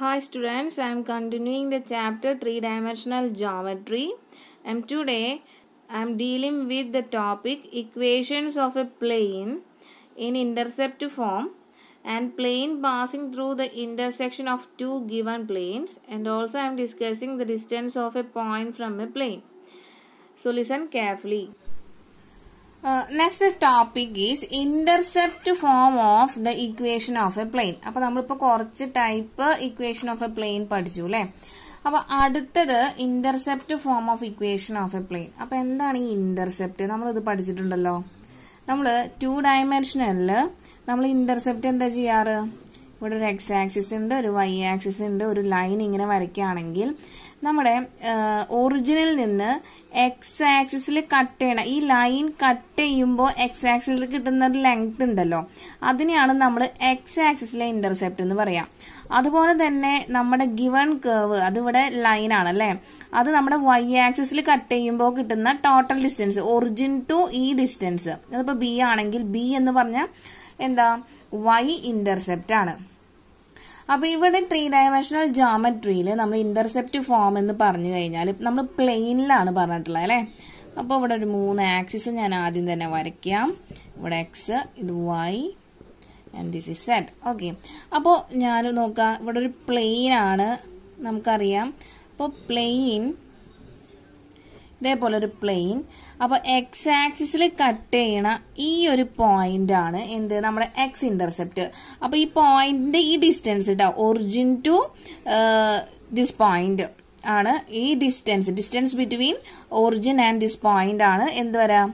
Hi students, I am continuing the chapter 3-dimensional geometry and today I am dealing with the topic equations of a plane in intercept form and plane passing through the intersection of two given planes and also I am discussing the distance of a point from a plane. So listen carefully. Next topic is intercept form of the equation of a plane അപ്പൊ നമ്മളിപ്പോ കുറച്ച് type equation of a plane പഠിച്ചു അല്ലെ അപ്പൊ അടുത്തത് intercept form of equation of a plane അപ്പൊ എന്താണ് ഈ ഇന്റർസെപ്റ്റ് നമ്മൾ ഇത് പഠിച്ചിട്ടുണ്ടല്ലോ നമ്മൾ ടു ഡയമെൻഷനിൽ നമ്മൾ ഇന്റർസെപ്റ്റ് എന്താ ചെയ്യാറ് ഇവിടെ ഒരു എക്സ് ആക്സിസ് ഉണ്ട് ഒരു വൈ ആക്സിസ് ഉണ്ട് ഒരു ലൈൻ ഇങ്ങനെ വരയ്ക്കുകയാണെങ്കിൽ നമ്മുടെ ഒറിജിനിൽ uh, നിന്ന് എക്സ് ആക്സിസിൽ കട്ട് ചെയ്യണം ഈ ലൈൻ കട്ട് ചെയ്യുമ്പോൾ എക്സ് ആക്സിസിൽ കിട്ടുന്ന ഒരു ലെങ്ത് ഉണ്ടല്ലോ അതിനെയാണ് നമ്മൾ എക്സ് ആക്സിസിലെ ഇന്റർസെപ്റ്റ് എന്ന് പറയാം അതുപോലെ തന്നെ നമ്മുടെ ഗിവൺ കേവ് അതിവിടെ ലൈൻ ആണ് അല്ലേ അത് നമ്മുടെ വൈ ആക്സിസിൽ കട്ട് ചെയ്യുമ്പോൾ കിട്ടുന്ന ടോട്ടൽ ഡിസ്റ്റൻസ് ഒറിജിൻ ടു ഈ ഡിസ്റ്റൻസ് അതിപ്പോ ബി ആണെങ്കിൽ ബി എന്ന് പറഞ്ഞ എന്താ വൈ ഇന്റർസെപ്റ്റ് ആണ് അപ്പോൾ ഇവിടെ ത്രീ ഡയമെൻഷണൽ ജോമെട്രിയിൽ നമ്മൾ ഇന്റർസെപ്റ്റ് ഫോം എന്ന് പറഞ്ഞു കഴിഞ്ഞാൽ നമ്മൾ പ്ലെയിനിലാണ് പറഞ്ഞിട്ടുള്ളത് അല്ലേ അപ്പോൾ ഇവിടെ ഒരു മൂന്ന് ആക്സിസ് ഞാൻ ആദ്യം തന്നെ വരയ്ക്കാം ഇവിടെ എക്സ് ഇത് Y and this is set okay അപ്പോൾ ഞാൻ നോക്കാം ഇവിടെ ഒരു പ്ലെയിൻ ആണ് നമുക്കറിയാം അപ്പോൾ പ്ലെയിൻ ഇതേപോലെ ഒരു പ്ലെയിൻ അപ്പോൾ എക്സ് ആക്സിസിൽ കട്ട് ചെയ്യണ ഈ ഒരു പോയിന്റ് ആണ് എന്ത് നമ്മുടെ എക്സ് ഇന്റർസെപ്റ്റ് അപ്പോൾ ഈ പോയിന്റിന്റെ ഈ ഡിസ്റ്റൻസ് കേട്ടോ ഒറിജിൻ ടു ദിസ് പോയിന്റ് ആണ് ഈ distance distance between origin and this point ആണ് എന്ത് വരാം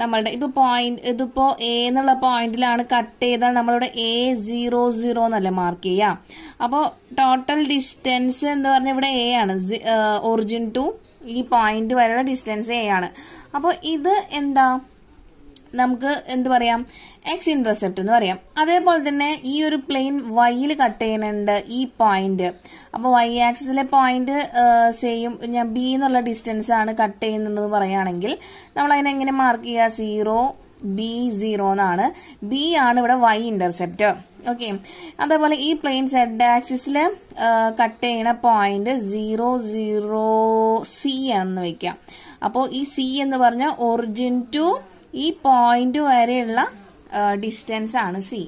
നമ്മളുടെ ഇപ്പൊ പോയിന്റ് ഇതിപ്പോ എ എന്നുള്ള പോയിന്റിലാണ് കട്ട് ചെയ്താൽ നമ്മളിവിടെ എ സീറോ സീറോ എന്നല്ലേ മാർക്ക് ചെയ്യാം അപ്പോൾ ടോട്ടൽ ഡിസ്റ്റൻസ് എന്ന് പറഞ്ഞാൽ ഇവിടെ എ ആണ് ഒറിജിൻ ടു ഈ പോയിന്റ് വരെയുള്ള ഡിസ്റ്റൻസ് എ ആണ് അപ്പോൾ ഇത് എന്താ നമുക്ക് എന്ത് പറയാം എക്സ് ഇന്റർസെപ്റ്റ് എന്ന് പറയാം അതേപോലെ തന്നെ ഈ ഒരു പ്ലെയിൻ വൈയിൽ കട്ട് ചെയ്യുന്നുണ്ട് ഈ പോയിന്റ് അപ്പോൾ വൈ ആക്സിസിലെ പോയിന്റ് സെയിം ഞാൻ ബി എന്നുള്ള ഡിസ്റ്റൻസ് ആണ് കട്ട് ചെയ്യുന്നത് പറയുകയാണെങ്കിൽ നമ്മൾ അതിനെങ്ങനെ മാർക്ക് ചെയ്യുക സീറോ ബി സീറോ എന്നാണ് ബി ആണ് ഇവിടെ വൈ ഇന്റർസെപ്റ്റ് ഓക്കെ അതേപോലെ ഈ പ്ലെയിൻ സെഡ് ആക്സിസിൽ കട്ട് ചെയ്യണ പോയിന്റ് സീറോ സീറോ സി ആണെന്ന് വെക്കാം അപ്പോൾ ഈ സി എന്ന് പറഞ്ഞാൽ ഒറിജിൻ ടു ഈ പോയിന്റ് വരെയുള്ള ഡിസ്റ്റൻസ് ആണ് സി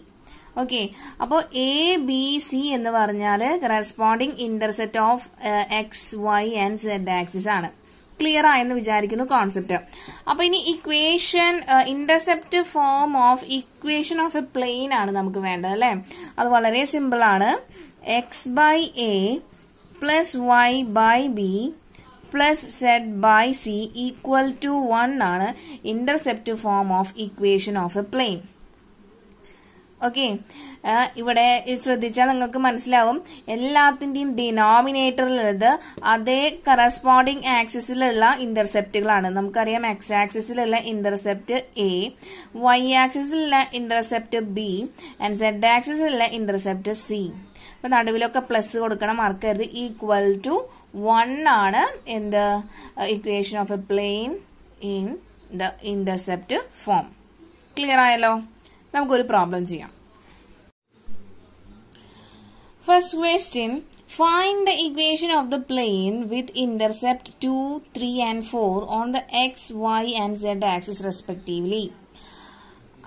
ഓക്കെ അപ്പോൾ എ ബി സി എന്ന് പറഞ്ഞാൽ corresponding intercept of X Y and Z axis ആണ് ക്ലിയർ ആയെന്ന് വിചാരിക്കുന്നു കോൺസെപ്റ്റ് അപ്പൊ ഇനി equation intercept form of equation of a plane ആണ് നമുക്ക് വേണ്ടത് അല്ലെ അത് വളരെ സിമ്പിൾ ആണ് X by A plus Y by B plus Z by C equal to one ആണ് intercept form of equation of a plane okay ഇവിടെ ശ്രദ്ധിച്ചാൽ നിങ്ങൾക്ക് മനസ്സിലാവും എല്ലാത്തിന്റെയും ഡിനോമിനേറ്ററിലുള്ളത് അതേ കറസ്പോണ്ടിങ് ആക്സിസിലുള്ള ഇന്റർസെപ്റ്റുകളാണ് നമുക്കറിയാം എക്സ് ആക്സിസിലുള്ള ഇന്റർസെപ്റ്റ് എ വൈ ആക്സിസിലുള്ള ഇന്റർസെപ്റ്റ് ബി ആൻഡ് സെഡ് ആക്സിസിലുള്ള ഇന്റർസെപ്റ്റ് സി അപ്പൊ നടുവിലൊക്കെ പ്ലസ് കൊടുക്കണം മറക്കരുത് ഈക്വൽ ടു വൺ ആണ് എന്ത് equation of a plane in the intercept form clear ആയല്ലോ നമുക്കൊരു പ്രോബ്ലം ചെയ്യാം first question find the equation of the plane with intercept two three and four on the X Y and Z axis respectively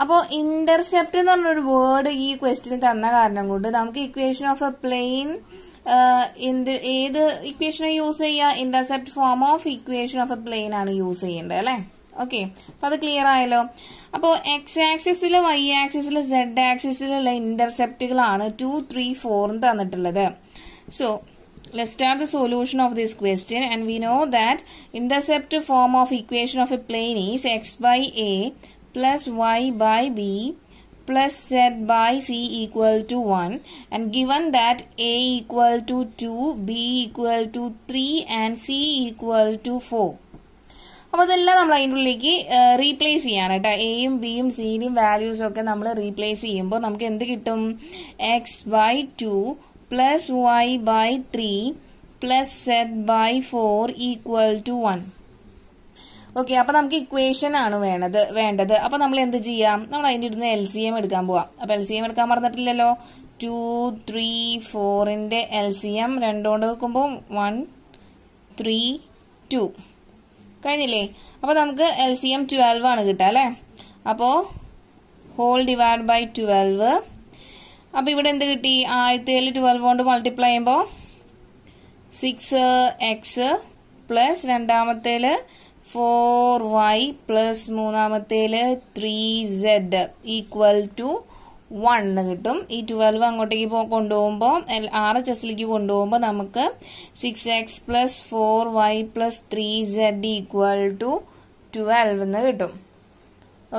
അപ്പോൾ intercept എന്ന് പറഞ്ഞൊരു word ഈ ക്വസ്റ്റിൽ തന്ന കാരണം കൊണ്ട് നമുക്ക് ഇക്വേഷൻ ഓഫ് എ പ്ലെയിൻ എന്ത് ഏത് ഇക്വേഷനും യൂസ് ചെയ്യുക intercept form of equation of a plane ആണ് യൂസ് ചെയ്യേണ്ടത് അല്ലേ ഓക്കെ അപ്പോൾ അത് ക്ലിയർ ആയല്ലോ അപ്പോ എക്സ് ആക്സിസിൽ വൈ ആക്സിസിൽ സെഡ് ആക്സിസിലുള്ള ഇന്റർസെപ്റ്റുകളാണ് ടു ത്രീ ഫോറും തന്നിട്ടുള്ളത് സോ ലെസ്റ്റ് are the solution of this question and we know that intercept form of equation of a plane is X by A plus Y by B plus Z by C equal to one and given that A equal to two B equal to three and C equal to four അപ്പോൾ ഇതെല്ലാം നമ്മൾ അതിൻ്റെ ഉള്ളിലേക്ക് replace കേട്ടോ എയും ബിയും സിയുടെയും വാല്യൂസും ഒക്കെ നമ്മൾ റീപ്ലേസ് ചെയ്യുമ്പോൾ നമുക്ക് എന്ത് കിട്ടും X by two plus Y by three plus Z by four equal to one okay അപ്പോൾ നമുക്ക് ഇക്വേഷൻ ആണ് വേണത് വേണ്ടത് അപ്പോൾ നമ്മൾ എന്ത് ചെയ്യാം നമ്മൾ അതിൻ്റെ ഇടുന്ന എൽ സി എം എടുക്കാൻ പോവാം അപ്പോൾ എൽ സി എം എടുക്കാൻ പറഞ്ഞിട്ടില്ലല്ലോ ടു ത്രീ ഫോറിൻ്റെ എൽ സി എം രണ്ടുകൊണ്ട് വെക്കുമ്പോൾ വൺ ത്രീ ടു കഴിഞ്ഞില്ലേ അപ്പൊ നമുക്ക് എൽ സി എം ട്വൽവ് ആണ് കിട്ടുക അല്ലെ അപ്പോ ഹോൾ ഡിവൈഡ് ബൈ ട്വൽവ് അപ്പൊ ഇവിടെ എന്ത് കിട്ടി ആദ്യത്തേൽ ട്വൽവ് കൊണ്ട് മൾട്ടിപ്ലൈ ചെയ്യുമ്പോ സിക്സ് എക്സ് പ്ലസ് രണ്ടാമത്തേല് ഫോർ വൈ പ്ലസ് മൂന്നാമത്തേല് three Z equal to one എന്ന് കിട്ടും ഈ ട്വൽവ് അങ്ങോട്ടേക്ക് പോ കൊണ്ടുപോകുമ്പോൾ ആർ എച്ച് എസിലേക്ക് കൊണ്ടുപോകുമ്പോൾ നമുക്ക് six X plus four Y plus three Z equal to twelve എന്ന് കിട്ടും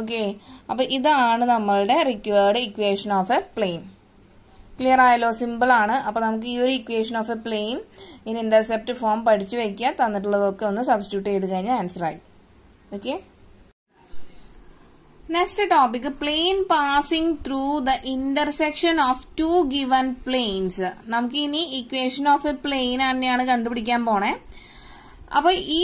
ഓക്കെ അപ്പോൾ ഇതാണ് നമ്മളുടെ required equation of a plane clear ആയല്ലോ സിമ്പിൾ ആണ് അപ്പോൾ നമുക്ക് ഈ ഒരു ഇക്വേഷൻ ഓഫ് എ പ്ലെയിൻ ഇനി ഇന്റർസെപ്റ്റ് ഫോം പഠിച്ചു വെക്കുക തന്നിട്ടുള്ളതൊക്കെ ഒന്ന് സബ്സ്റ്റിറ്റ്യൂട്ട് ചെയ്ത് കഴിഞ്ഞാൽ ആൻസർ ആയി okay next topic plane passing through the intersection of two given planes നമുക്ക് ഇനി ഇക്വേഷൻ ഓഫ് എ പ്ലെയിൻ തന്നെയാണ് കണ്ടുപിടിക്കാൻ പോണേ അപ്പോൾ ഈ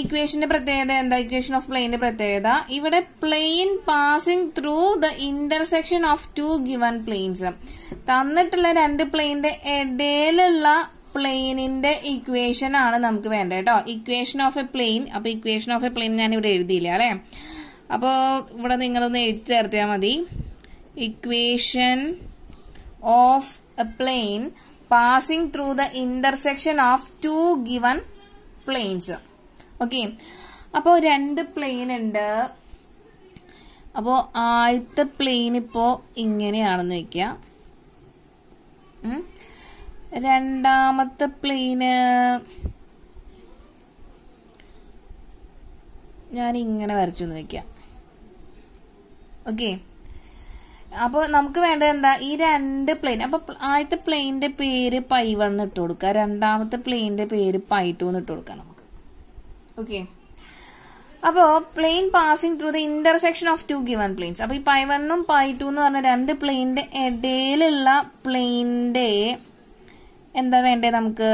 ഇക്വേഷന്റെ പ്രത്യേകത എന്താ ഇക്വേഷൻ ഓഫ് പ്ലെയിന്റെ പ്രത്യേകത ഇവിടെ plane passing through the intersection of two given planes തന്നിട്ടുള്ള രണ്ട് പ്ലെയിന്റെ ഇടയിലുള്ള പ്ലെയിനിന്റെ ഇക്വേഷൻ ആണ് നമുക്ക് വേണ്ടത് കേട്ടോ ഇക്വേഷൻ ഓഫ് എ പ്ലെയിൻ അപ്പൊ ഇക്വേഷൻ ഓഫ് എ പ്ലെയിൻ ഞാൻ ഇവിടെ എഴുതിയില്ല അല്ലേ അപ്പോൾ ഇവിടെ നിങ്ങളൊന്ന് എഴുതി ചേർത്തിയാൽ മതി equation of a plane passing through the intersection of two given planes okay അപ്പോൾ രണ്ട് പ്ലെയിൻ ഉണ്ട് അപ്പോൾ ആദ്യത്തെ പ്ലെയിൻ ഇപ്പോൾ ഇങ്ങനെയാണെന്ന് വയ്ക്കുക രണ്ടാമത്തെ പ്ലെയിന് ഞാൻ ഇങ്ങനെ വരച്ചു എന്ന് വയ്ക്കാം ഓക്കെ അപ്പോൾ നമുക്ക് വേണ്ടത് എന്താ ഈ രണ്ട് പ്ലെയിൻ അപ്പോൾ ആദ്യത്തെ പ്ലെയിനിൻ്റെ പേര് പൈ വൺ എന്ന് ഇട്ട് കൊടുക്കുക രണ്ടാമത്തെ പ്ലെയിനിൻ്റെ പേര് പൈ ടു എന്ന് ഇട്ട് കൊടുക്കുക നമുക്ക് ഓക്കെ അപ്പോൾ plane passing through the intersection of two given planes അപ്പോൾ ഈ പൈ വണ്ണും പൈ ടു എന്ന് പറഞ്ഞ രണ്ട് പ്ലെയിനിൻ്റെ ഇടയിലുള്ള പ്ലെയിനിൻ്റെ എന്താ വേണ്ടേ നമുക്ക്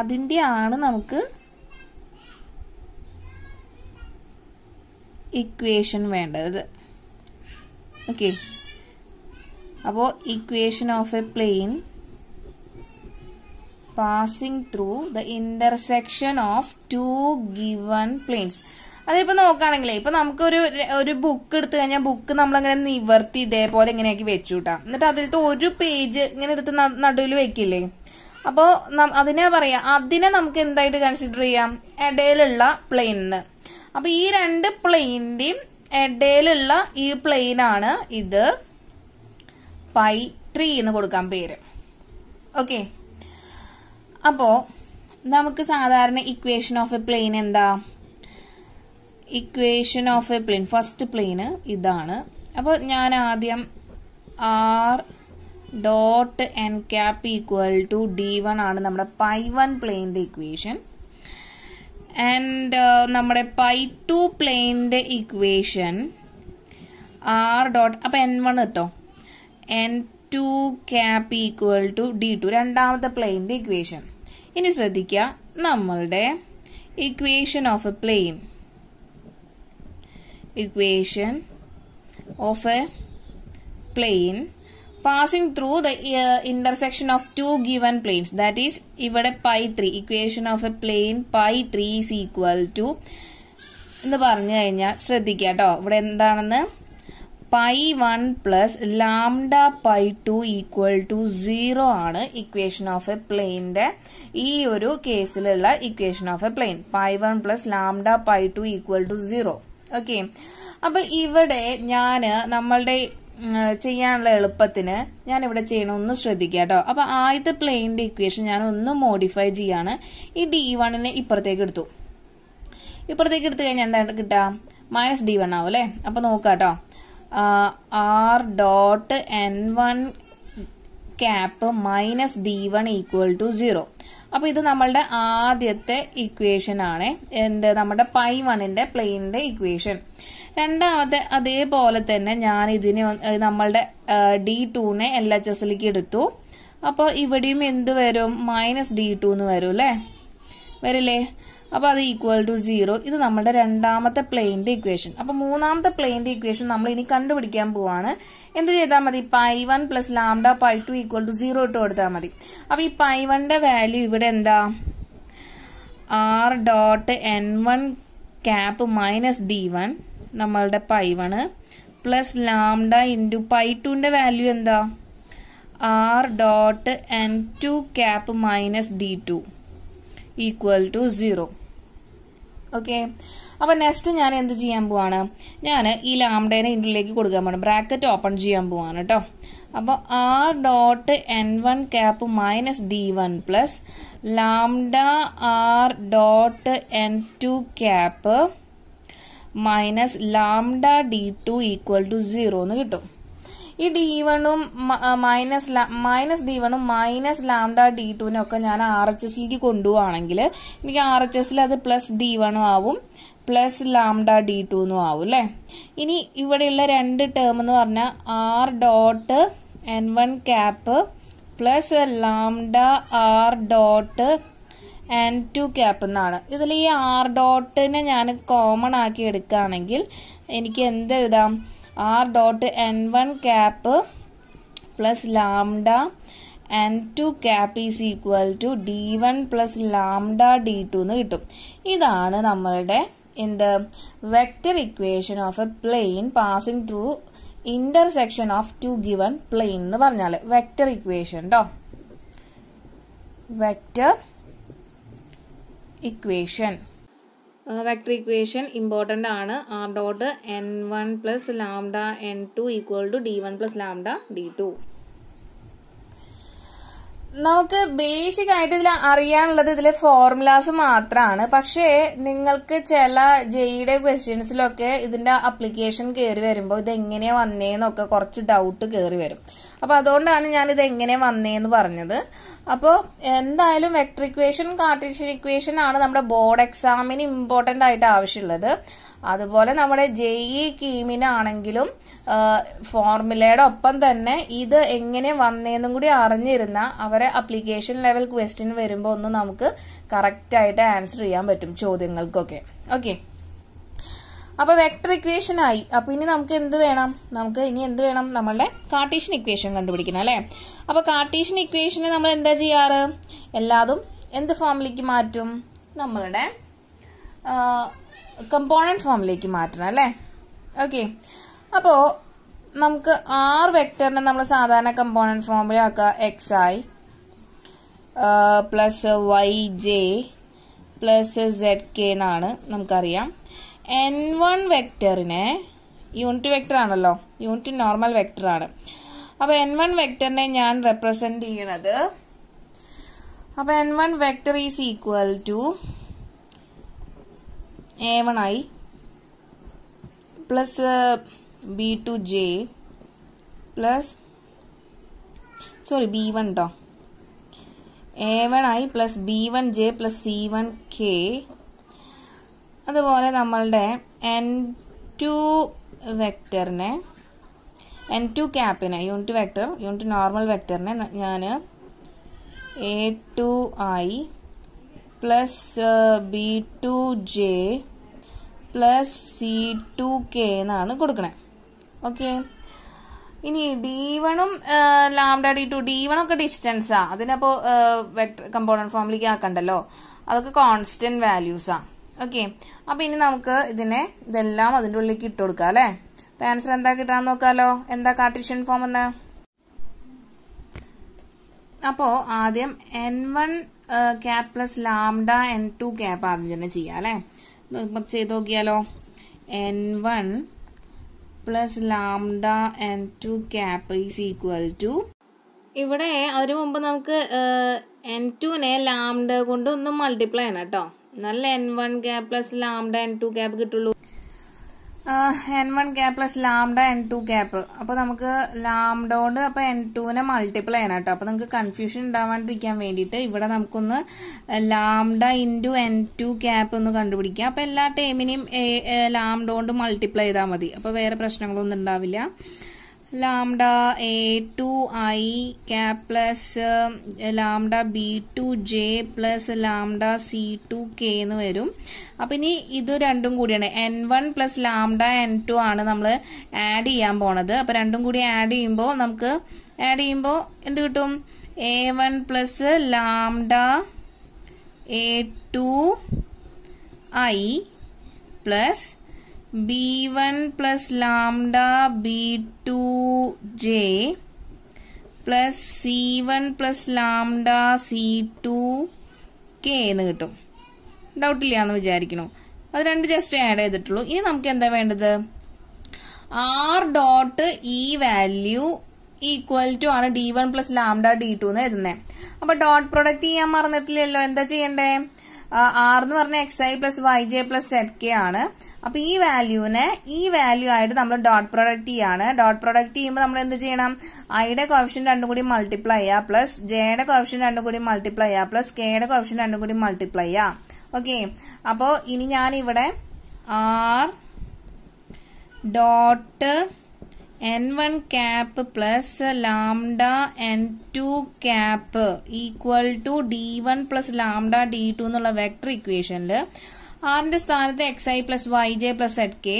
അതിൻ്റെ ആണ് നമുക്ക് ഇക്വേഷൻ വേണ്ടത് ഓക്കെ അപ്പോൾ equation of a plane passing through the intersection of two given planes അതിപ്പോൾ നോക്കുകയാണെങ്കിൽ ഇപ്പൊ നമുക്കൊരു ഒരു ബുക്ക് എടുത്തു കഴിഞ്ഞാൽ ബുക്ക് നമ്മളിങ്ങനെ നിവർത്തി ഇതേപോലെ ഇങ്ങനെയാക്കി വെച്ചു കൂട്ടാം എന്നിട്ട് അതിലത്തെ ഒരു പേജ് ഇങ്ങനെ എടുത്ത് നടുവിൽ വെക്കില്ലേ അപ്പോ അതിനെ പറയാം അതിനെ നമുക്ക് എന്തായിട്ട് കൺസിഡർ ചെയ്യാം ഇടയിലുള്ള പ്ലെയിനിന് അപ്പൊ ഈ രണ്ട് പ്ലെയിനിന്റെയും ഇടയിലുള്ള ഈ പ്ലെയിൻ ആണ് ഇത് പൈ ത്രീ എന്ന് കൊടുക്കാൻ പേര് ഓക്കെ അപ്പോ നമുക്ക് സാധാരണ ഇക്വേഷൻ ഓഫ് എ പ്ലെയിൻ എന്താ equation of a plane first പ്ലെയിന് ഇതാണ് അപ്പോൾ ഞാൻ ആദ്യം R dot N cap equal to D one ആണ് നമ്മുടെ പൈ വൺ പ്ലെയിൻ്റെ ഇക്വേഷൻ ആൻഡ് uh, നമ്മുടെ പൈ ടു പ്ലെയിൻ്റെ ഇക്വേഷൻ ആർ ഡോട്ട് അപ്പം എൻ വൺ കേട്ടോ N two cap equal to D two രണ്ടാമത്തെ പ്ലെയിൻ്റെ ഇക്വേഷൻ ഇനി ശ്രദ്ധിക്കുക നമ്മളുടെ equation of a plane equation of a plane passing through the intersection of two given planes that is ഇവിടെ pi three equation of a plane pi three is equal to എന്ന് പറഞ്ഞു കഴിഞ്ഞാൽ ശ്രദ്ധിക്കുക കേട്ടോ ഇവിടെ എന്താണെന്ന് pi one plus lambda pi two equal to zero ആണ് equation of a പ്ലെയിൻ്റെ ഈ ഒരു കേസിലുള്ള equation of a plane pi one plus lambda pi two equal to zero okay അപ്പൊ ഇവിടെ ഞാന് നമ്മളുടെ ചെയ്യാനുള്ള എളുപ്പത്തിന് ഞാൻ ഇവിടെ ചെയ്യണം ഒന്ന് ശ്രദ്ധിക്കുക കേട്ടോ അപ്പോൾ ആദ്യത്തെ പ്ലെയിൻ്റെ ഇക്വേഷൻ ഞാൻ ഒന്ന് മോഡിഫൈ ചെയ്യാണ് ഈ ഡി വണ്ണിനെ ഇപ്പുറത്തേക്ക് എടുത്തു ഇപ്പുറത്തേക്ക് എടുത്തു കഴിഞ്ഞാൽ എന്താണ് കിട്ടുക മൈനസ് ഡി വൺ ആവും അല്ലേ അപ്പോൾ നോക്കാം കേട്ടോ R dot N one cap minus D one equal to zero അപ്പോൾ ഇത് നമ്മളുടെ ആദ്യത്തെ ഇക്വേഷൻ ആണ് എന്ത് നമ്മുടെ പൈ വണ്ണിൻ്റെ പ്ലെയിനിന്റെ ഇക്വേഷൻ രണ്ടാമത്തെ അതേപോലെ തന്നെ ഞാൻ ഇതിനെ നമ്മളുടെ ഡി ടൂനെ എൽ എച്ച് എസിലേക്ക് എടുത്തു അപ്പോൾ ഇവിടെയും എന്ത് വരും മൈനസ് ഡി ടു എന്ന് വരും അല്ലേ വരില്ലേ അപ്പോൾ അത് ഈക്വൽ ടു സീറോ ഇത് നമ്മുടെ രണ്ടാമത്തെ പ്ലെയിൻ്റെ ഇക്വേഷൻ അപ്പോൾ മൂന്നാമത്തെ പ്ലെയിൻ്റെ ഇക്വേഷൻ നമ്മൾ ഇനി കണ്ടുപിടിക്കാൻ പോവാണ് എന്ത് ചെയ്താൽ മതി pi one plus lambda pi two equal to zero ഇട്ട് കൊടുത്താൽ മതി അപ്പോൾ ഈ പൈ വണ്ണിൻ്റെ വാല്യൂ ഇവിടെ എന്താ r dot N one cap minus D one നമ്മളുടെ pi one plus lambda into pi ടുൻ്റെ വാല്യൂ എന്താ r dot n two cap minus D two equal to zero okay അപ്പം നെക്സ്റ്റ് ഞാൻ എന്ത് ചെയ്യാൻ പോവാണ് ഞാൻ ഈ ലാംഡേനെ ഇൻറ്റുള്ളിലേക്ക് കൊടുക്കാൻ പോകണം ബ്രാക്കറ്റ് ഓപ്പൺ ചെയ്യാൻ പോവാണ് കേട്ടോ അപ്പോൾ r dot N one cap minus D one plus lambda r dot n two cap minus lambda D two equal to zero എന്ന് കിട്ടും ഈ ഡി വണ്ണും മൈനസ് മൈനസ് ഡി വണ്ണും മൈനസ് ലാംഡ ഡി ടുവിനും ഒക്കെ ഞാൻ ആർ എച്ച് എസിലേക്ക് കൊണ്ടുപോവാണെങ്കിൽ എനിക്ക് ആർ എച്ച് എസിൽ അത് പ്ലസ് ഡി വണ്ണും ആവും പ്ലസ് ലാംഡ ഡി ടു എന്നും ആവും അല്ലേ ഇനി ഇവിടെയുള്ള രണ്ട് ടേം എന്ന് പറഞ്ഞാൽ R dot N one cap plus lambda r dot and two cap എന്നാണ് ഇതിൽ ഈ ആർ ഡോട്ടിനെ ഞാൻ കോമൺ ആക്കി എടുക്കുകയാണെങ്കിൽ എനിക്ക് എന്തെഴുതാം r dot N one cap plus lambda n two cap is equal to D one plus lambda D two എന്ന് കിട്ടും ഇതാണ് നമ്മളുടെ എന്ത് vector equation of a plane passing through intersection of two given plane എന്ന് പറഞ്ഞാൽ vector equation കേട്ടോ vector equation vector equation important ആണ് r dot N one plus lambda n two equal to D one plus lambda D two നമുക്ക് basic ആയിട്ട് ഇതിൽ അറിയാനുള്ളത് ഇതിലെ formulas മാത്രമാണ് പക്ഷേ നിങ്ങൾക്ക് ചില ജെയുടെ ക്വസ്റ്റ്യൻസിലൊക്കെ ഇതിന്റെ അപ്ലിക്കേഷൻ കയറി വരുമ്പോൾ ഇത് എങ്ങനെയാ വന്നേന്നൊക്കെ കുറച്ച് ഡൗട്ട് കയറി വരും അപ്പോൾ അതുകൊണ്ടാണ് ഞാൻ ഇത് എങ്ങനെ വന്നേന്ന് പറഞ്ഞത് അപ്പോൾ എന്തായാലും വെക്ടർ ഇക്വേഷൻ കാർട്ടീഷ്യൻ ഇക്വേഷൻ ആണ് നമ്മുടെ ബോർഡ് എക്സാമിന് ഇമ്പോർട്ടന്റ് ആയിട്ട് ആവശ്യമുള്ളത് അതുപോലെ നമ്മുടെ ജെഇ കീമിനാണെങ്കിലും e ഫോർമുലയുടെ ഒപ്പം തന്നെ ഇത് എങ്ങനെ വന്നേന്നും കൂടി അറിഞ്ഞിരുന്ന അവരെ അപ്ലിക്കേഷൻ ലെവൽ ക്വസ്റ്റ്യൻ വരുമ്പോൾ ഒന്ന് നമുക്ക് ആയിട്ട് ആൻസർ ചെയ്യാൻ പറ്റും ചോദ്യങ്ങൾക്കൊക്കെ ഓക്കെ അപ്പോൾ വെക്ടർ ഇക്വേഷൻ ആയി അപ്പോൾ ഇനി നമുക്ക് എന്ത് വേണം നമുക്ക് ഇനി എന്ത് വേണം നമ്മളുടെ കാർട്ടീഷ്യൻ ഇക്വേഷൻ കണ്ടുപിടിക്കണം അല്ലേ അപ്പോൾ കാർട്ടീഷ്യൻ ഇക്വേഷനെ നമ്മൾ എന്താ ചെയ്യാറ് എല്ലാതും എന്ത് ഫോമിലേക്ക് മാറ്റും നമ്മളുടെ കമ്പോണന്റ് ഫോമിലേക്ക് മാറ്റണം അല്ലേ ഓക്കെ അപ്പോൾ നമുക്ക് ആർ വെക്ടറിനെ നമ്മൾ സാധാരണ കമ്പോണന്റ് ഫോമിലാക്കുക എക്സ് ആയി plus y j plus z k എന്നാണ് നമുക്കറിയാം എൻ വൺ വെക്ടറിനെ യൂണിറ്റ് വെക്ടർ ആണല്ലോ യൂണിറ്റ് നോർമൽ വെക്ടർ ആണ് അപ്പൊ എൻ വൺ വെക്ടറിനെ ഞാൻ റെപ്രസെന്റ് ചെയ്യണത് അപ്പൊ n one vector is equal to a one i plus B two j plus sorry b one കേട്ടോ a one i plus B one j plus C one k അതുപോലെ നമ്മളുടെ n two വെക്റ്ററിനെ n to ക്യാപ്പിനെ unit vector unit normal വെക്റ്ററിനെ ഞാൻ a two I plus B two j plus C two k എന്നാണ് കൊടുക്കണേ okay ഇനി d വണും lambda D two d വണൊക്കെ ഡിസ്റ്റൻസാണ് അതിനപ്പോൾ വെക്ടർ കമ്പോണൻറ്റ് ഫോമിലേക്ക് ആക്കണ്ടല്ലോ അതൊക്കെ കോൺസ്റ്റൻറ്റ് വാല്യൂസാ ഓക്കെ അപ്പൊ ഇനി നമുക്ക് ഇതിനെ ഇതെല്ലാം അതിൻ്റെ ഉള്ളിലേക്ക് ഇട്ട് കൊടുക്കാം അല്ലെ അപ്പൊ ആൻസർ എന്താ കിട്ടാൻ നോക്കാലോ എന്താ കാർട്ടീഷ്യൻ ഫോം എന്ന് അപ്പോൾ ആദ്യം n one cap plus lambda n two cap ആദ്യം തന്നെ ചെയ്യാം അല്ലെ ചെയ്ത് നോക്കിയാലോ n one plus lambda n two cap is equal to ഇവിടെ അതിനു മുമ്പ് നമുക്ക് എൻ ടുവിനെ ലാംഡ കൊണ്ട് ഒന്ന് മൾട്ടിപ്ലൈ ചെയ്യണം കേട്ടോ നല്ല n one cap plus lambda n two cap കിട്ടുള്ളൂ n one cap plus lambda n two cap അപ്പൊ നമുക്ക് ലാംഡോണ്ട് അപ്പൊ എൻ ടുവിനെ മൾട്ടിപ്ലൈ ചെയ്യണം കേട്ടോ അപ്പൊ നമുക്ക് കൺഫ്യൂഷൻ ഉണ്ടാവാണ്ടിരിക്കാൻ വേണ്ടിയിട്ട് ഇവിടെ നമുക്കൊന്ന് lambda in two n two cap ഒന്ന് കണ്ടുപിടിക്കാം അപ്പൊ എല്ലാ ടൈമിനെയും ലാംഡോണ്ട് മൾട്ടിപ്ലൈ ചെയ്താൽ മതി അപ്പൊ വേറെ പ്രശ്നങ്ങളൊന്നും ഉണ്ടാവില്ല lambda a two i a plus lambda b two j plus lambda c two k എന്ന് വരും അപ്പം ഇനി ഇത് രണ്ടും കൂടിയാണ് n one plus lambda n two ആണ് നമ്മൾ ആഡ് ചെയ്യാൻ പോണത് അപ്പം രണ്ടും കൂടി ആഡ് ചെയ്യുമ്പോൾ നമുക്ക് ആഡ് ചെയ്യുമ്പോൾ എന്ത് കിട്ടും a one plus lambda a two I plus b1 plus lambda b2j plus C one plus lambda c two k എന്ന് കിട്ടും ഡൗട്ട് ഇല്ല എന്ന് വിചാരിക്കണോ അത് രണ്ട് ജസ്റ്റ് ആഡ് ചെയ്തിട്ടുള്ളൂ ഇനി നമുക്ക് എന്താ വേണ്ടത് ആർ ഡോട്ട് ഈ വാല്യൂ ഈക്വൽ ടു ആണ് d one plus lambda D two എന്ന് എഴുതുന്നത് അപ്പൊ ഡോട്ട് പ്രൊഡക്റ്റ് ചെയ്യാൻ മറന്നിട്ടില്ലല്ലോ എന്താ ചെയ്യണ്ടേ ആർ എന്ന് പറഞ്ഞ x i plus y j plus z k ആണ് അപ്പൊ ഈ വാല്യൂനെ ഈ വാല്യൂ ആയിട്ട് നമ്മൾ ഡോട്ട് പ്രൊഡക്റ്റ് ചെയ്യാണ് ഡോട്ട് പ്രൊഡക്റ്റ് ചെയ്യുമ്പോൾ നമ്മൾ എന്ത് ചെയ്യണം ഐയുടെ കോപ്ഷൻ രണ്ടും കൂടി മൾട്ടിപ്ലൈ ചെയ്യുക പ്ലസ് ജെയുടെ കോപ്ഷൻ രണ്ടും കൂടി മൾട്ടിപ്ലൈ ചെയ്യുക പ്ലസ് കെയുടെ കോപ്ഷൻ രണ്ടും കൂടി മൾട്ടിപ്ലൈ ചെയ്യുക ഓക്കെ അപ്പോ ഇനി ഞാൻ ഇവിടെ r dot N one cap plus lambda n two cap equal to D one plus lambda D two എന്നുള്ള വെക്ടർ ഇക്വേഷനിൽ ആറിന്റെ സ്ഥാനത്ത് x i plus y j plus z k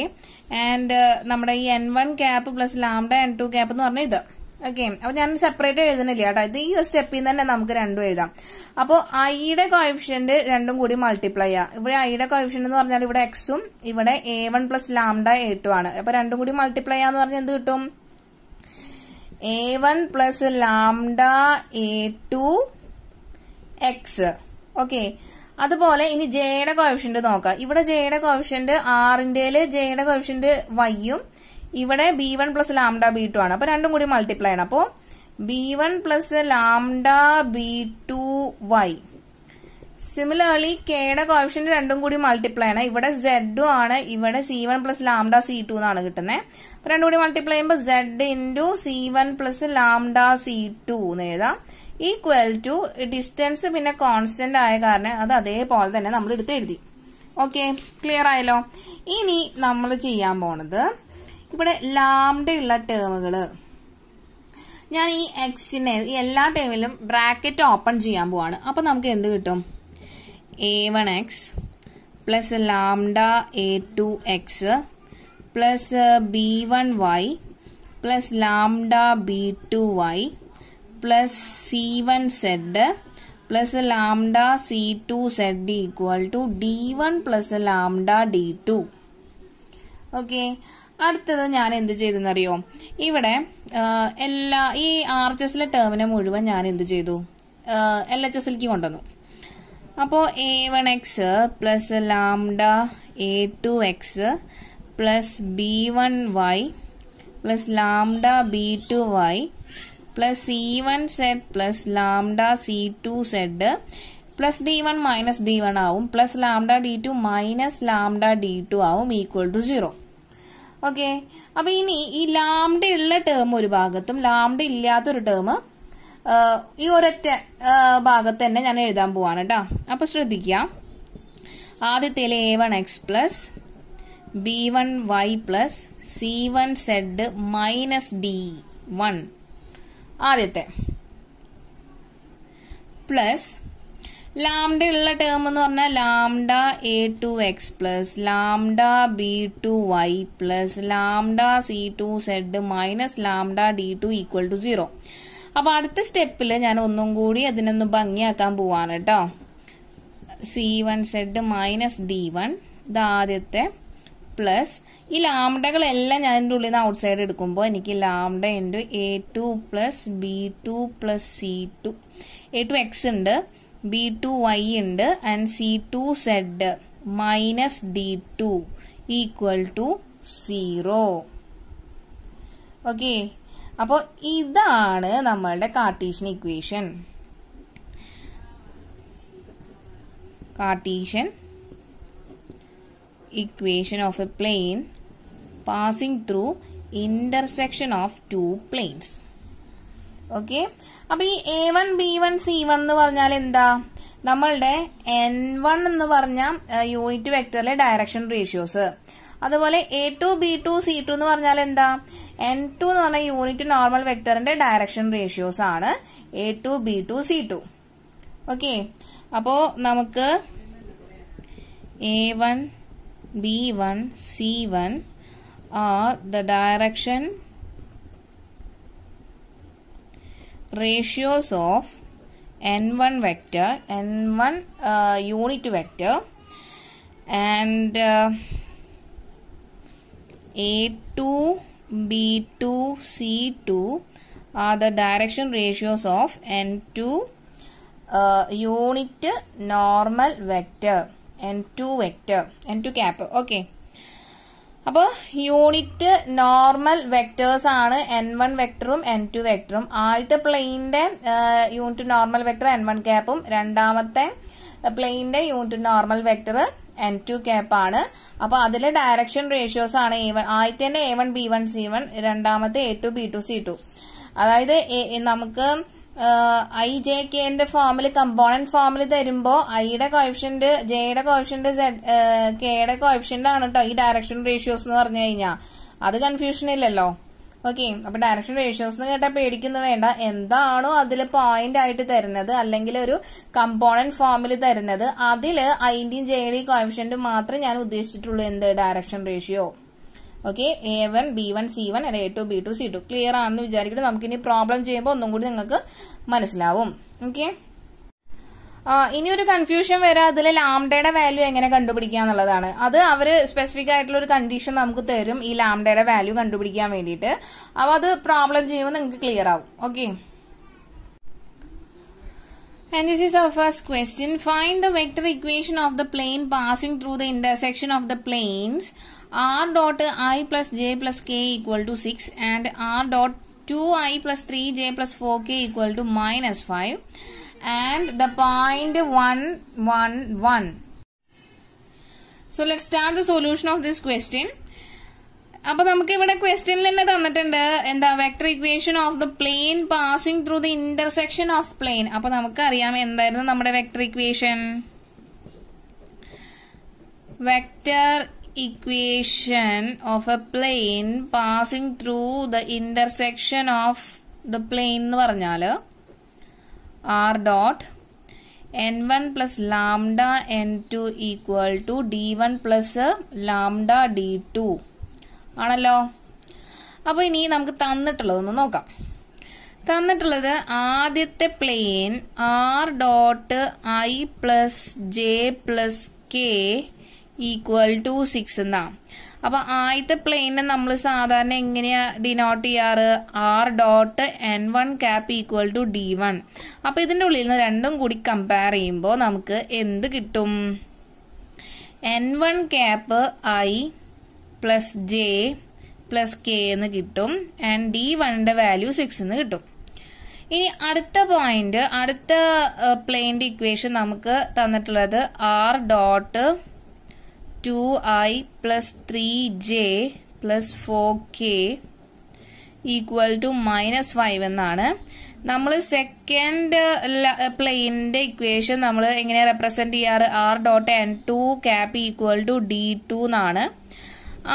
and നമ്മുടെ ഈ n one cap plus lambda n two cap എന്ന് പറഞ്ഞ ഇത് okay അപ്പൊ ഞാൻ സെപ്പറേറ്റ് എഴുതുന്നില്ല കേട്ടോ ഇത് ഈ സ്റ്റെപ്പിൽ തന്നെ നമുക്ക് രണ്ടും എഴുതാം അപ്പോൾ ഐയുടെ കോയിഫിഷ്യന്റ് രണ്ടും കൂടി മൾട്ടിപ്ലൈ ചെയ്യാം ഇവിടെ ഐയുടെ കോയിഫിഷ്യന്റ് എന്ന് പറഞ്ഞാൽ ഇവിടെ എക്സും ഇവിടെ a one plus lambda a two ആണ് അപ്പൊ രണ്ടും കൂടി മൾട്ടിപ്ലൈ ചെയ്യാന്ന് പറഞ്ഞാൽ എന്ത് കിട്ടും a one plus lambda a two x okay അതുപോലെ ഇനി ജെയുടെ കോഫിഷ്യന്റ് നോക്കാം ഇവിടെ ജെയുടെ കോഫിഷ്യന്റ് ആറിന്റേല് ജെയുടെ കോഫിഷ്യന്റ് വൈയും ഇവിടെ b one plus lambda b two ആണ് അപ്പൊ രണ്ടും കൂടി മൾട്ടിപ്ലൈ ആണ് അപ്പോൾ b one plus lambda b two y similarly കെയുടെ കോഫിഷ്യന്റ് രണ്ടും കൂടി മൾട്ടിപ്ലൈ ആണ് ഇവിടെ സെഡും ആണ് ഇവിടെ c one plus lambda c two എന്നാണ് കിട്ടുന്നത് അപ്പൊ രണ്ടും കൂടി മൾട്ടിപ്ലൈ ചെയ്യുമ്പോൾ z into c one plus lambda c two എന്ന് എഴുതാം ഈക്വൽ ടു ഡിസ്റ്റൻസ് പിന്നെ കോൺസ്റ്റന്റ് ആയ കാരണം അത് അതേപോലെ തന്നെ നമ്മൾ എടുത്ത് എഴുതി ഓക്കെ ക്ലിയർ ആയല്ലോ ഇനി നമ്മൾ ചെയ്യാൻ പോണത് ഇവിടെ ലാംഡയുള്ള ടേമുകൾ ഞാൻ ഈ എക്സിനെ ഈ എല്ലാ ടേമിലും ബ്രാക്കറ്റ് ഓപ്പൺ ചെയ്യാൻ പോവാണ് അപ്പൊ നമുക്ക് എന്ത് കിട്ടും a one X plus lambda a two X plus B one Y plus lambda b two y plus C1Z plus lambda C2Z equal to D1 plus lambda D2. Okay അടുത്തത് ഞാൻ എന്ത് ചെയ്തു എന്നറിയോ ഇവിടെ എല്ലാ ഈ ആർ എച്ച് എസിലെ ടേമിനെ മുഴുവൻ ഞാൻ എന്ത് ചെയ്തു എൽ എച്ച് എസിലേക്ക് കൊണ്ടുവന്നു അപ്പോൾ a one X plus lambda a two X plus B one Y plus lambda b two Y plus C one Z plus lambda c two Z plus d one minus D one ആവും plus lambda D two minus lambda D two ആവും equal to zero okay അപ്പൊ ഇനി ഈ lambda ഉള്ള term ഒരു ഭാഗത്തും lambda ഇല്ലാത്തൊരു term ഈ ഒരൊറ്റ ഭാഗത്ത് തന്നെ ഞാൻ എഴുതാൻ പോവാണ് കേട്ടോ അപ്പൊ ശ്രദ്ധിക്കാം ആദ്യത്തേൽ a one X plus B one Y plus C one Z minus D one ആദ്യത്തെ പ്ലസ് ലാംഡ ഉള്ള ടേം എന്ന് പറഞ്ഞാൽ lambda a two X plus lambda b two Y plus lambda c two Z minus lambda D two equal to zero അപ്പൊ അടുത്ത സ്റ്റെപ്പിൽ ഞാൻ ഒന്നും കൂടി അതിനൊന്ന് ഭംഗിയാക്കാൻ പോവാണ് കേട്ടോ c one Z minus D one ഇത് ആദ്യത്തെ പ്ലസ് ഈ ലാംഡകളെല്ലാം ഞാൻ എൻ്റെ ഉള്ളിൽ നിന്ന് ഔട്ട്സൈഡ് എടുക്കുമ്പോൾ എനിക്ക് lambda into A two plus B two plus C two a two x ഉണ്ട് ബി ടു വൈ ഉണ്ട് and c two Z minus D two equal to zero okay അപ്പോൾ ഇതാണ് നമ്മളുടെ cartesian equation cartesian equation of a plane passing through intersection of two planes okay അപ്പൊ ഈ a one B one C one എന്ന് പറഞ്ഞാൽ എന്താ നമ്മളുടെ n one എന്ന് പറഞ്ഞ യൂണിറ്റ് വെക്ടറിലെ ഡയറക്ഷൻ റേഷ്യോസ് അതുപോലെ a two B two C two എന്ന് പറഞ്ഞാൽ എന്താ എൻ ടു എന്ന് പറഞ്ഞ യൂണിറ്റ് നോർമൽ വെക്ടറിന്റെ ഡയറക്ഷൻ റേഷ്യോസ് ആണ് a two B two C two okay അപ്പോ നമുക്ക് a one B1, C1 are the direction ratios of n1 vector, n1 uh, unit vector and uh, A2, B2, C2 are the direction ratios of n2 uh, unit normal vector. N two vector n two cap okay അപ്പോൾ unit normal vectors ആണ് n one വെക്ടറും n two വെക്ടറും ആദ്യത്തെ പ്ലെയിനിന്റെ unit normal vector n one ക്യാപ്പും രണ്ടാമത്തെ പ്ലെയിനിന്റെ unit normal vector n two cap ആണ് അപ്പൊ അതിലെ ഡയറക്ഷൻ റേഷ്യോസ് ആണ് എ വൺ ആദ്യത്തെ a one B one C one രണ്ടാമത്തെ a two B two C two അതായത് നമുക്ക് ഐ ജെ കെന്റെ ഫോമിൽ കമ്പോണന്റ് ഫോമിൽ തരുമ്പോൾ ഐയുടെ കോയിഫിഷ്യന്റ് ജെയുടെ സെഡ് കെയുടെ കോയിഫിഷ്യന്റ് ആണ് കേട്ടോ ഈ ഡയറക്ഷൻ റേഷ്യോസ് എന്ന് പറഞ്ഞു കഴിഞ്ഞാൽ അത് കൺഫ്യൂഷൻ ഇല്ലല്ലോ ഓക്കെ അപ്പൊ ഡയറക്ഷൻ റേഷ്യോസ് എന്ന് കേട്ടാൽ പേടിക്കുന്നു വേണ്ട എന്താണോ അതിൽ പോയിന്റ് ആയിട്ട് തരുന്നത് അല്ലെങ്കിൽ ഒരു കമ്പോണന്റ് ഫോമിൽ തരുന്നത് അതിൽ ഐന്റെയും ജെയുടെയും കോയിഫിഷ്യന്റ് മാത്രമേ ഞാൻ ഉദ്ദേശിച്ചിട്ടുള്ളൂ എന്ത് direction ratio okay a one B one C one അല്ലെ a two B two C two clear ആണെന്ന് വിചാരിക്കട്ടെ നമുക്കിനി പ്രോബ്ലം ചെയ്യുമ്പോൾ ഒന്നും കൂടി നിങ്ങൾക്ക് മനസ്സിലാവും ഓക്കെ ഇനി ഒരു കൺഫ്യൂഷൻ വരാ അതിൽ ലാംഡയുടെ വാല്യൂ എങ്ങനെ കണ്ടുപിടിക്കുക എന്നുള്ളതാണ് അത് അവർ സ്പെസിഫിക് ആയിട്ടുള്ള ഒരു കണ്ടീഷൻ നമുക്ക് തരും ഈ ലാംഡയുടെ വാല്യൂ കണ്ടുപിടിക്കാൻ വേണ്ടിയിട്ട് അപ്പോൾ അത് പ്രോബ്ലം ചെയ്യുമ്പോൾ നിങ്ങൾക്ക് ക്ലിയർ ആവും okay And this is our first question. Find the vector equation of the plane passing through the intersection of the planes r dot i plus j plus k equal to 6 and r dot 2i plus 3j plus 4k equal to minus 5 and the point 1 1 1 so let's start the solution of this question അപ്പോൾ നമുക്ക് ഇവിടെ ക്വസ്റ്റ്യനിൽ തന്നെ തന്നിട്ടുണ്ട് എന്താ vector equation of the plane passing through the intersection of plane അപ്പോൾ നമുക്കറിയാം എന്തായിരുന്നു നമ്മുടെ vector equation vector equation of a plane passing through the intersection of the plane എന്ന് പറഞ്ഞാൽ R dot N one plus lambda n two equal to D one plus lambda D two ആണല്ലോ അപ്പോൾ ഇനി നമുക്ക് തന്നിട്ടുള്ളതൊന്ന് നോക്കാം തന്നിട്ടുള്ളത് ആദ്യത്തെ plane r dot i plus j plus k equal to six എന്നാണ് അപ്പൊ ആദ്യത്തെ പ്ലെയിനെ നമ്മൾ സാധാരണ എങ്ങനെയാ ഡിനോട്ട് ചെയ്യാറ് r dot N one cap equal to D one അപ്പൊ ഇതിൻ്റെ ഉള്ളിൽ നിന്ന് രണ്ടും കൂടി കമ്പയർ ചെയ്യുമ്പോൾ നമുക്ക് എന്ത് കിട്ടും n one cap i plus j plus k എന്ന് കിട്ടും ആൻഡ് ഡി വണ്ണിന്റെ വാല്യൂ സിക്സ് എന്ന് കിട്ടും ഇനി അടുത്ത പോയിന്റ് അടുത്ത പ്ലെയിൻ്റെ ഇക്വേഷൻ നമുക്ക് തന്നിട്ടുള്ളത് r dot two I plus three J plus four k equal to minus five എന്നാണ് നമ്മൾ സെക്കൻഡ് പ്ലെയിനിൻ്റെ ഇക്വേഷൻ നമ്മൾ എങ്ങനെ റെപ്രസെൻറ്റ് ചെയ്യാറ് r dot n two cap equal to D two എന്നാണ്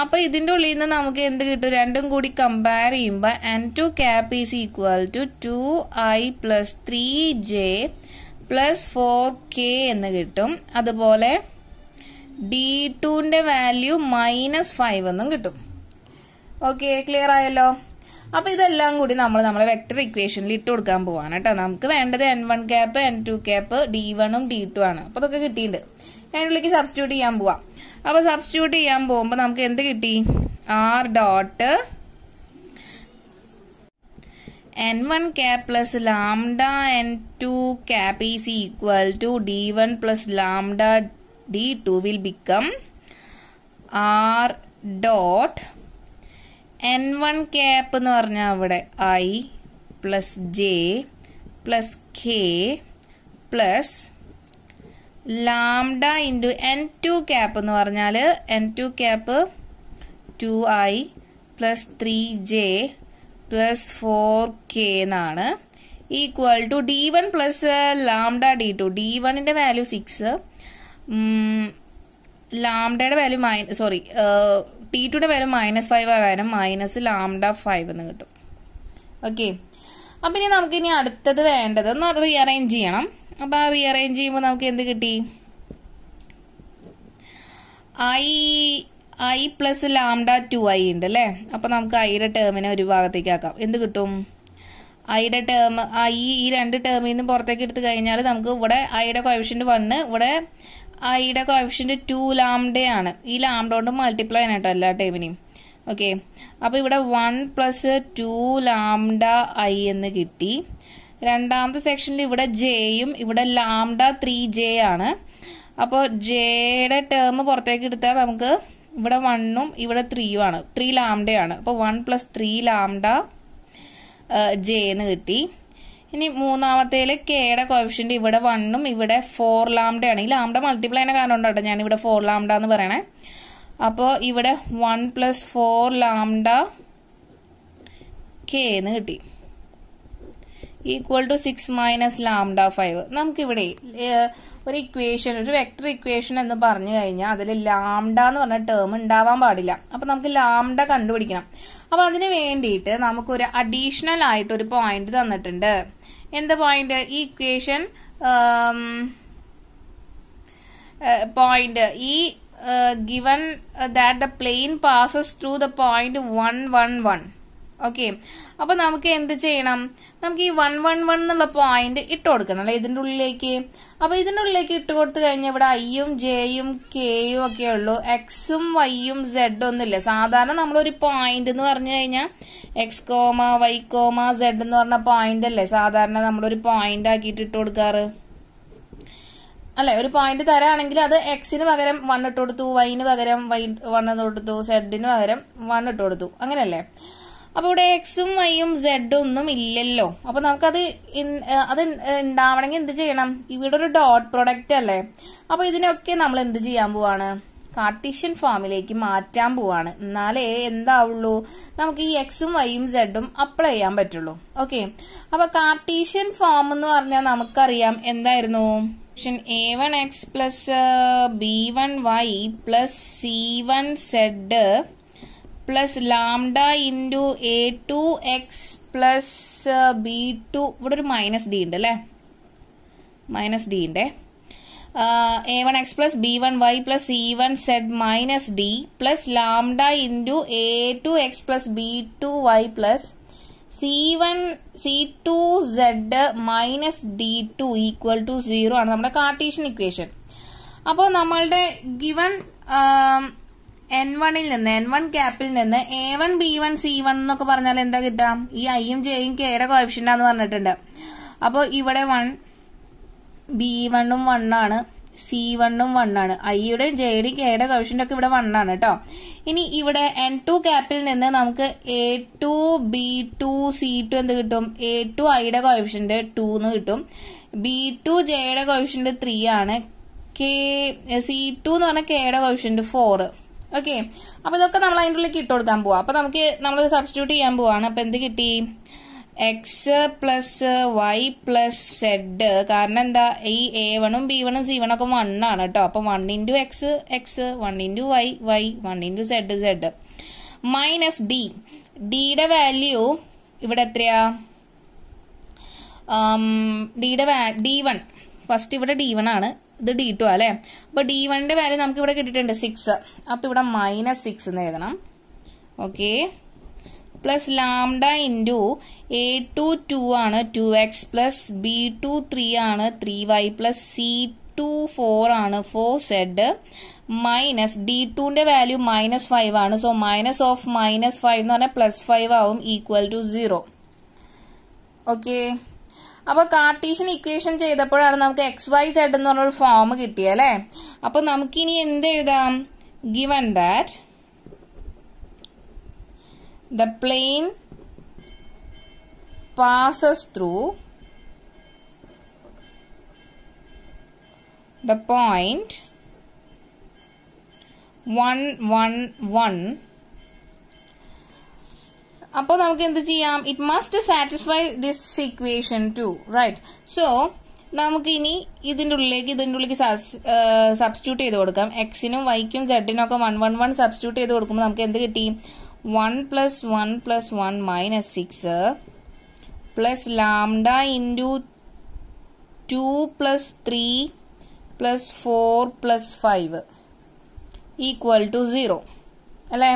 അപ്പോൾ ഇതിൻ്റെ ഉള്ളിൽ നിന്ന് നമുക്ക് എന്ത് കിട്ടും രണ്ടും കൂടി കമ്പയർ ചെയ്യുമ്പോൾ n two cap is equal to two I plus three J plus four k എന്ന് കിട്ടും അതുപോലെ ഡി ടുവിൻ്റെ വാല്യൂ മൈനസ് ഫൈവ് എന്നും കിട്ടും ഓക്കെ ക്ലിയർ ആയല്ലോ അപ്പോൾ ഇതെല്ലാം കൂടി നമ്മൾ നമ്മളെ വെക്ടർ ഇക്വേഷനിൽ ഇട്ട് കൊടുക്കാൻ പോവാണ് കേട്ടോ നമുക്ക് വേണ്ടത് n one cap n two cap d വണ്ണും ഡി ടു ആണ് അപ്പോൾ അതൊക്കെ കിട്ടിയിട്ടുണ്ട് അതിനുള്ളിലേക്ക് സബ്സ്റ്റിറ്റ്യൂട്ട് ചെയ്യാൻ പോവാം അപ്പോൾ സബ്സ്റ്റിറ്റ്യൂട്ട് ചെയ്യാൻ പോകുമ്പോൾ നമുക്ക് എന്ത് കിട്ടി R dot N one cap plus lambda n two cap is equal to D one plus lambda D2 will become R dot N1 cap എന്ന് പറഞ്ഞാൽ അവിടെ I plus J plus K plus lambda into N two cap എന്ന് പറഞ്ഞാൽ N two cap two I plus three J plus four K എന്നാണ് equal to D one plus lambda D two D വണ്ണിൻ്റെ value six ലാംഡയുടെ value my sorry T ടുയുടെ value minus five ആകാനും minus lambda five എന്ന് കിട്ടും okay അപ്പം ഇനി നമുക്ക് ഇനി അടുത്തത് വേണ്ടത് ഒന്ന് റീഅറേഞ്ച് ചെയ്യണം അപ്പോൾ ആ റീഅറേഞ്ച് ചെയ്യുമ്പോൾ നമുക്ക് എന്ത് കിട്ടി I I plus lambda two I ഉണ്ട് അല്ലേ അപ്പോൾ നമുക്ക് ഐയുടെ ടേമിനെ ഒരു ഭാഗത്തേക്ക് ആക്കാം എന്ത് കിട്ടും ഐയുടെ ടേം ഐ ഈ രണ്ട് ടേമിൽ നിന്ന് പുറത്തേക്ക് എടുത്തു കഴിഞ്ഞാൽ നമുക്ക് ഇവിടെ ഐയുടെ കോയഫിഷ്യൻ്റ് വണ്ണ് ഇവിടെ ഐയുടെ കോഫിഷ്യൻ്റ് ടു ലാംഡയാണ് ഈ ലാംഡ കൊണ്ട് മൾട്ടിപ്ലൈ ചെയ്യണം കേട്ടോ എല്ലാ ടൈമിനെയും ഓക്കെ അപ്പോൾ ഇവിടെ one plus two lambda I എന്ന് കിട്ടി രണ്ടാമത്തെ സെക്ഷനിൽ ഇവിടെ ജെയും ഇവിടെ ലാംഡ ത്രീ ജെ ആണ് അപ്പോൾ ജെയുടെ ടേം പുറത്തേക്ക് എടുത്താൽ നമുക്ക് ഇവിടെ വണ്ണും ഇവിടെ ത്രീയും ആണ് ത്രീ ലാംഡയാണ് അപ്പോൾ one plus three lambda J എന്ന് കിട്ടി ഇനി മൂന്നാമത്തേല് കെയുടെ കോഫിഷ്യൻ്റ് ഇവിടെ വണ്ണും ഇവിടെ ഫോർ ലാംഡയാണ് ഈ ലാംഡ മൾട്ടിപ്ലൈ ആയ കാരണം ഉണ്ടോ ഞാൻ ഇവിടെ ഫോർ ലാംഡ എന്ന് പറയണേ അപ്പോൾ ഇവിടെ one plus four lambda K എന്ന് കിട്ടി equal to six minus lambda five നമുക്കിവിടെ ഒരു ഇക്വേഷൻ ഒരു വെക്ടർ ഇക്വേഷൻ എന്ന് പറഞ്ഞു കഴിഞ്ഞാൽ അതിൽ ലാംഡ എന്ന് പറഞ്ഞ ടേം ഉണ്ടാവാൻ പാടില്ല അപ്പം നമുക്ക് ലാംഡ കണ്ടുപിടിക്കണം അപ്പം അതിന് വേണ്ടിയിട്ട് നമുക്കൊരു അഡീഷണൽ ആയിട്ട് ഒരു പോയിന്റ് തന്നിട്ടുണ്ട് എന്ത് പോയിന്റ് ഈ ഇക്വേഷൻ പോയിന്റ് ഈ given that the plane passes through the point one one one okay അപ്പൊ നമുക്ക് എന്ത് ചെയ്യണം നമുക്ക് ഈ വൺ വൺ വൺ എന്നുള്ള പോയിന്റ് ഇട്ട് കൊടുക്കണം അല്ലെ ഇതിന്റെ ഉള്ളിലേക്ക് അപ്പൊ ഇതിന്റെ ഉള്ളിലേക്ക് ഇട്ട് കൊടുത്തു കഴിഞ്ഞാൽ ഇവിടെ ഐയും ജെയും കെയും ഒക്കെ ഉള്ളൂ എക്സും വൈയും ഒന്നും ഒന്നുമില്ല സാധാരണ നമ്മളൊരു പോയിന്റ് എന്ന് പറഞ്ഞു കഴിഞ്ഞാൽ X comma Y comma Z എന്ന് പറഞ്ഞ പോയിന്റ് അല്ലേ സാധാരണ നമ്മളൊരു പോയിന്റ് ആക്കിയിട്ട് ഇട്ട് കൊടുക്കാറ് അല്ലെ ഒരു പോയിന്റ് തരാണെങ്കിൽ അത് എക്സിന് പകരം വൺ ഇട്ട് കൊടുത്തു വൈന് പകരം വൈ വൺ ഇട്ട് കൊടുത്തു സെഡിന് പകരം വൺ ഇട്ട് കൊടുത്തു അങ്ങനെയല്ലേ അപ്പോൾ ഇവിടെ എക്സും വൈയും സെഡും ഒന്നും ഇല്ലല്ലോ അപ്പോൾ നമുക്കത് അത് ഉണ്ടാവണമെങ്കിൽ എന്ത് ചെയ്യണം ഇവിടെ ഒരു ഡോട്ട് പ്രൊഡക്റ്റ് അല്ലേ അപ്പോൾ ഇതിനൊക്കെ നമ്മൾ എന്ത് ചെയ്യാൻ പോവാണ് കാർട്ടീഷ്യൻ ഫോമിലേക്ക് മാറ്റാൻ പോവാണ് എന്നാലേ എന്താവുള്ളൂ നമുക്ക് ഈ എക്സും വൈയും സെഡും അപ്ലൈ ചെയ്യാൻ പറ്റുള്ളൂ ഓക്കെ അപ്പൊ കാർട്ടീഷ്യൻ ഫോം എന്ന് പറഞ്ഞാൽ നമുക്കറിയാം എന്തായിരുന്നു A one X plus B one Y plus C one Z plus lambda into A two X plus B two ഇവിടെ ഒരു മൈനസ് ഡി ഉണ്ട് അല്ലേ മൈനസ് ഡി ഉണ്ട് A one X plus B one Y plus E one Z minus D plus lambda into A two X plus B two Y plus C one C two Z minus D two equal to zero ആണ് നമ്മുടെ Cartesian equation അപ്പോൾ നമ്മളുടെ given N വണിൽ നിന്ന് N one ക്യാപ്പിൽ നിന്ന് A one B one C one എന്നൊക്കെ പറഞ്ഞാൽ എന്താ കിട്ടാം ഈ ഐയും ജെയും കെയുടെ കോയപ്ഷനാന്ന് പറഞ്ഞിട്ടുണ്ട് അപ്പോൾ ഇവിടെ വൺ ബി വണ്ണും വണ്ണാണ് സി വണ്ണും വണ്ണാണ് ഐയുടെയും ജെയുടെയും കെയുടെ കോഴ്ഷൻ്റെ ഒക്കെ ഇവിടെ വണ്ണാണ് കേട്ടോ ഇനി ഇവിടെ എൻ ടു ക്യാപ്പിൽ നിന്ന് നമുക്ക് A two B two C two എന്ത് കിട്ടും എ ടു ഐയുടെ കോയപ്ഷൻ്റെ ടു എന്ന് കിട്ടും ബി ടു ജെയുടെ കോയപ്ഷൻ്റെ ത്രീ ആണ് കെ സി ടു എന്ന് പറഞ്ഞാൽ കെയുടെ കോയപ്ഷൻ്റെ ഫോർ ഓക്കെ അപ്പൊ ഇതൊക്കെ നമ്മൾ അതിൻ്റെ ഉള്ളിൽ ഇട്ട് കൊടുക്കാൻ പോവാം അപ്പൊ നമുക്ക് നമ്മൾ സബ്സ്റ്റിറ്റ്യൂട്ട് ചെയ്യാൻ പോവാണ് അപ്പൊ എന്ത് കിട്ടി X plus Y plus Z കാരണം എന്താ ഈ എ വണും ബി വണും സി വണും ഒക്കെ വണ്ണാണ് കേട്ടോ അപ്പൊ one into X X one into Y Y one into Z Z minus D ഡിയുടെ വാല്യൂ ഇവിടെ എത്രയാ ഡിയുടെ ഡി വൺ ഫസ്റ്റ് ഇവിടെ ഡി വൺ ആണ് ഇത് ഡി ടു അല്ലെ അപ്പൊ ഡി വണ്ണിന്റെ വാല്യൂ നമുക്ക് ഇവിടെ കിട്ടിയിട്ടുണ്ട് സിക്സ് അപ്പൊ ഇവിടെ മൈനസ് സിക്സ് എന്ന് എഴുതണം okay plus lambda into A two two ആണ് two X plus B two three ആണ് three Y plus C two four ആണ് ഫോർ സെഡ് മൈനസ് ഡി ടുവിന്റെ വാല്യൂ മൈനസ് ഫൈവ് ആണ് so minus of minus five എന്ന് പറഞ്ഞാൽ plus five ആവും equal to zero okay അപ്പൊ Cartesian equation ചെയ്തപ്പോഴാണ് നമുക്ക് എക്സ് വൈ സെഡ് എന്ന് പറഞ്ഞൊരു ഫോം കിട്ടിയത് അല്ലേ അപ്പോൾ നമുക്കിനി എന്ത് എഴുതാം given that the plane passes through the point one one one അപ്പോൾ നമുക്ക് എന്ത് ചെയ്യാം it must satisfy this equation too right so നമുക്ക് ഇനി ഇതിൻ്റെ ഉള്ളിലേക്ക് ഇതിൻ്റെ ഉള്ളിലേക്ക് സബ്സ്റ്റിറ്റ്യൂട്ട് ചെയ്ത് കൊടുക്കാം എക്സിനും വൈക്കും സെഡിനും ഒക്കെ വൺ വൺ വൺ സബ്സ്റ്റിറ്റ്യൂട്ട് ചെയ്ത് കൊടുക്കുമ്പോൾ നമുക്ക് എന്ത് കിട്ടി one plus one plus one minus six plus lambda into two plus three plus four plus five equal to zero അല്ലേ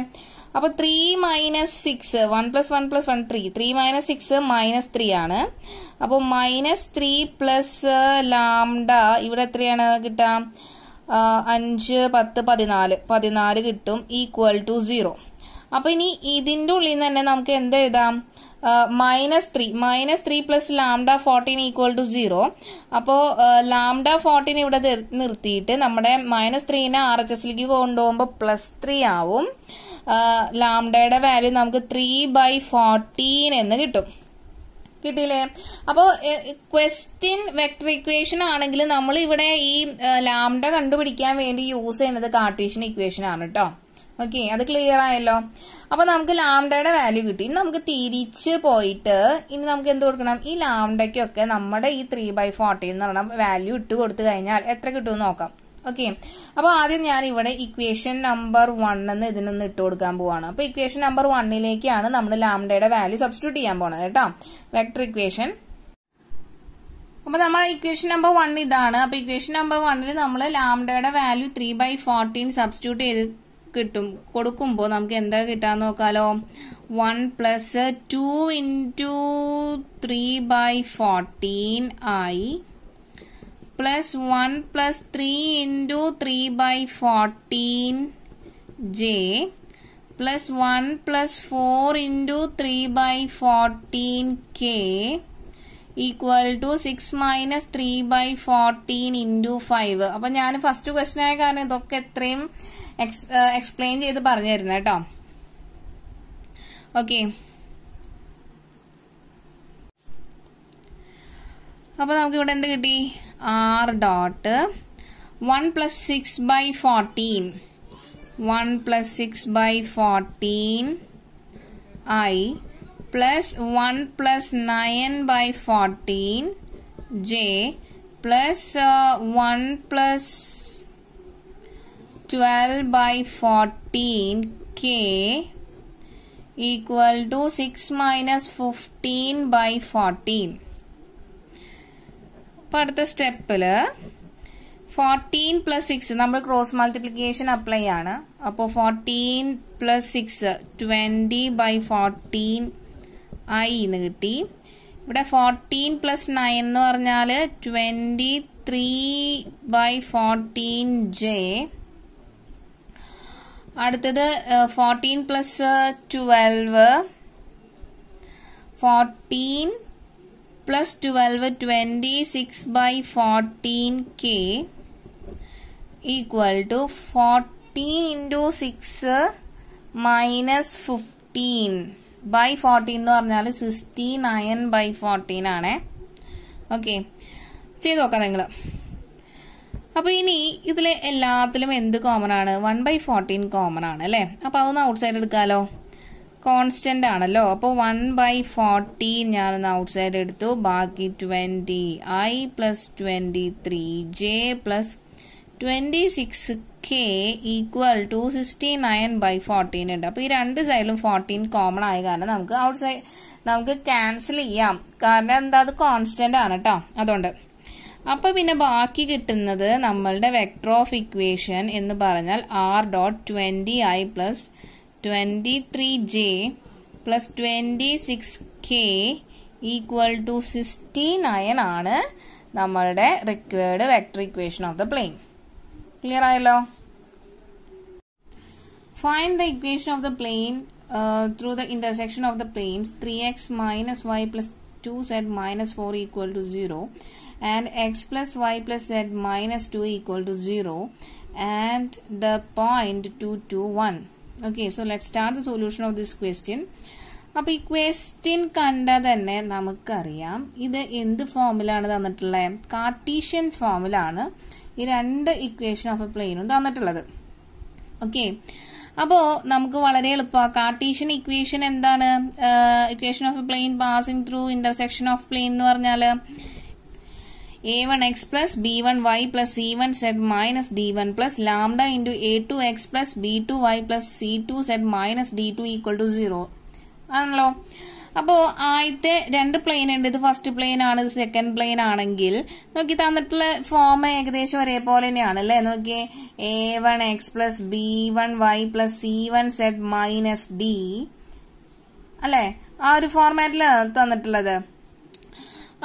അപ്പൊ three minus six one plus one plus one three three minus six minus three ആണ് അപ്പൊ minus three plus lambda ഇവിടെ എത്രയാണ് കിട്ടാം അഞ്ച് പത്ത് പതിനാല് പതിനാല് കിട്ടും ഈക്വൽ ടു സീറോ അപ്പൊ ഇനി ഇതിന്റെ ഉള്ളിൽ നിന്ന് തന്നെ നമുക്ക് എന്തെഴുതാം minus three minus three plus lambda fourteen equal to zero അപ്പോൾ ലാംഡ ഫോർട്ടീൻ ഇവിടെ നിർത്തിയിട്ട് നമ്മുടെ മൈനസ് ത്രീനെ ആർ എച്ച് എസിലേക്ക് കൊണ്ടുപോകുമ്പോൾ പ്ലസ് ത്രീ ആവും ലാംഡയുടെ വാല്യൂ നമുക്ക് ത്രീ ബൈ ഫോർട്ടീൻ എന്ന് കിട്ടും കിട്ടിയില്ലേ അപ്പോൾ ക്വസ്റ്റ്യൻ വെക്ടർ ഇക്വേഷൻ ആണെങ്കിൽ നമ്മൾ ഇവിടെ ഈ ലാംഡ കണ്ടുപിടിക്കാൻ വേണ്ടി യൂസ് ചെയ്യുന്നത് കാർട്ടീഷ്യൻ ഇക്വേഷൻ ആണ് കേട്ടോ ഓക്കെ അത് ക്ലിയർ ആയല്ലോ അപ്പോൾ നമുക്ക് ലാംഡയുടെ വാല്യൂ കിട്ടി ഇനി നമുക്ക് തിരിച്ച് പോയിട്ട് ഇനി നമുക്ക് എന്ത് കൊടുക്കണം ഈ ലാംഡയ്ക്കൊക്കെ നമ്മുടെ ഈ ത്രീ ബൈ ഫോർട്ടീൻ എന്ന് പറഞ്ഞ വാല്യൂ ഇട്ട് കൊടുത്തു കഴിഞ്ഞാൽ എത്ര കിട്ടുമെന്ന് നോക്കാം ഓക്കെ അപ്പോൾ ആദ്യം ഞാൻ ഇവിടെ ഇക്വേഷൻ നമ്പർ വൺ എന്ന് ഇതിനൊന്ന് ഇട്ട് കൊടുക്കാൻ പോവാണ് അപ്പോൾ ഇക്വേഷൻ നമ്പർ വണ്ണിലേക്കാണ് നമ്മൾ ലാംഡയുടെ വാല്യൂ സബ്സ്റ്റിറ്റ്യൂട്ട് ചെയ്യാൻ പോണത് കേട്ടോ വെക്ടർ ഇക്വേഷൻ അപ്പോൾ നമ്മൾ ഇക്വേഷൻ നമ്പർ വൺ ഇതാണ് അപ്പോൾ ഇക്വേഷൻ നമ്പർ വണ്ണിൽ നമ്മൾ ലാംഡയുടെ value three by fourteen substitute ചെയ്ത് കിട്ടും കൊടുക്കുമ്പോൾ നമുക്ക് എന്താ കിട്ടാൻ നോക്കാലോ one plus two into three by fourteen ആയി plus one plus three into three by fourteen J plus one plus four into three by fourteen K equal to six minus three by fourteen into five അപ്പം ഞാൻ first question ആയ കാരണം ഇതൊക്കെ എത്രയും explain uh, ചെയ്ത് പറഞ്ഞു തരുന്നത് കേട്ടോ ഓക്കെ അപ്പോൾ നമുക്കിവിടെ എന്ത് കിട്ടി R dot one plus six by fourteen one plus six by fourteen I plus one plus nine by fourteen J plus one plus 12 by 14 k equal to 6 minus 15 by 14 അപ്പോൾ അടുത്ത സ്റ്റെപ്പിൽ ഫോർട്ടീൻ പ്ലസ് സിക്സ് നമ്മൾ cross multiplication apply ആണ് അപ്പോൾ fourteen plus six twenty by fourteen I എന്ന് കിട്ടി ഇവിടെ fourteen plus nine എന്ന് പറഞ്ഞാൽ twenty three by fourteen J അടുത്തത് fourteen plus twelve fourteen plus twelve twenty six by fourteen K equal to fourteen into six minus fifteen by fourteen എന്ന് പറഞ്ഞാൽ sixty nine by fourteen ആണേ okay ചെയ്ത് നോക്കാം നിങ്ങൾ അപ്പോൾ ഇനി ഇതിൽ എല്ലാത്തിലും എന്ത് കോമൺ ആണ് വൺ ബൈ ഫോർട്ടീൻ കോമൺ ആണ് അല്ലേ അപ്പോൾ അതൊന്ന് ഔട്ട് സൈഡ് എടുക്കാമല്ലോ കോൺസ്റ്റൻ്റ് ആണല്ലോ അപ്പോൾ വൺ ബൈ ഫോർട്ടീൻ ഞാനൊന്ന് ഔട്ട് സൈഡ് എടുത്തു ബാക്കി twenty I plus twenty three J plus twenty six K equal to sixty nine by fourteen ഉണ്ട് അപ്പോൾ ഈ രണ്ട് സൈഡിലും ഫോർട്ടീൻ കോമൺ ആയ കാരണം നമുക്ക് ഔട്ട് സൈഡ് നമുക്ക് ക്യാൻസൽ ചെയ്യാം കാരണം എന്താ അത് കോൺസ്റ്റൻ്റ് ആണ് കേട്ടോ അതുകൊണ്ട് അപ്പൊ പിന്നെ ബാക്കി കിട്ടുന്നത് നമ്മളുടെ വെക്ടർ ഓഫ് ഇക്വേഷൻ എന്ന് പറഞ്ഞാൽ R dot twenty I plus twenty three J plus twenty six K equal to sixty nine ആണ് നമ്മളുടെ required vector equation of the plane clear ആയല്ലോ find the equation of the plane through the intersection of the planes three X minus Y plus two Z minus four equal to zero and x plus y plus z minus 2 equal to 0 and the point 221 okay so let's start the solution of this question അപ്പോൾ ഈ question കണ്ടാൽ തന്നെ നമുക്കറിയാം ഇത് എന്ത് ഫോമിലാണ് തന്നിട്ടുള്ളത് Cartesian ഫോമിലാണ് ഈ രണ്ട് ഇക്വേഷൻ ഓഫ് എ പ്ലെയിനും തന്നിട്ടുള്ളത് ഓക്കെ അപ്പോൾ നമുക്ക് വളരെ എളുപ്പമാണ് കാർട്ടീഷ്യൻ ഇക്വേഷൻ എന്താണ് equation of a plane passing through intersection of plane എന്ന് പറഞ്ഞാൽ A one one one one X plus plus B Y C Z minus D plus lambda into A two X plus B two Y plus C two Z minus D two equal to zero ആണല്ലോ അപ്പോൾ ആദ്യത്തെ രണ്ട് plain ഉണ്ട് ഇത് first plain ആണ് ഇത് second plain ആണെങ്കിൽ നോക്കി തന്നിട്ടുള്ള ഫോം ഏകദേശം ഒരേപോലെ തന്നെയാണ് അല്ലേ നോക്കിയേ A one X plus B one Y plus C one Z minus D അല്ലേ ആ ഒരു ഫോർമാറ്റിലാണ് തന്നിട്ടുള്ളത്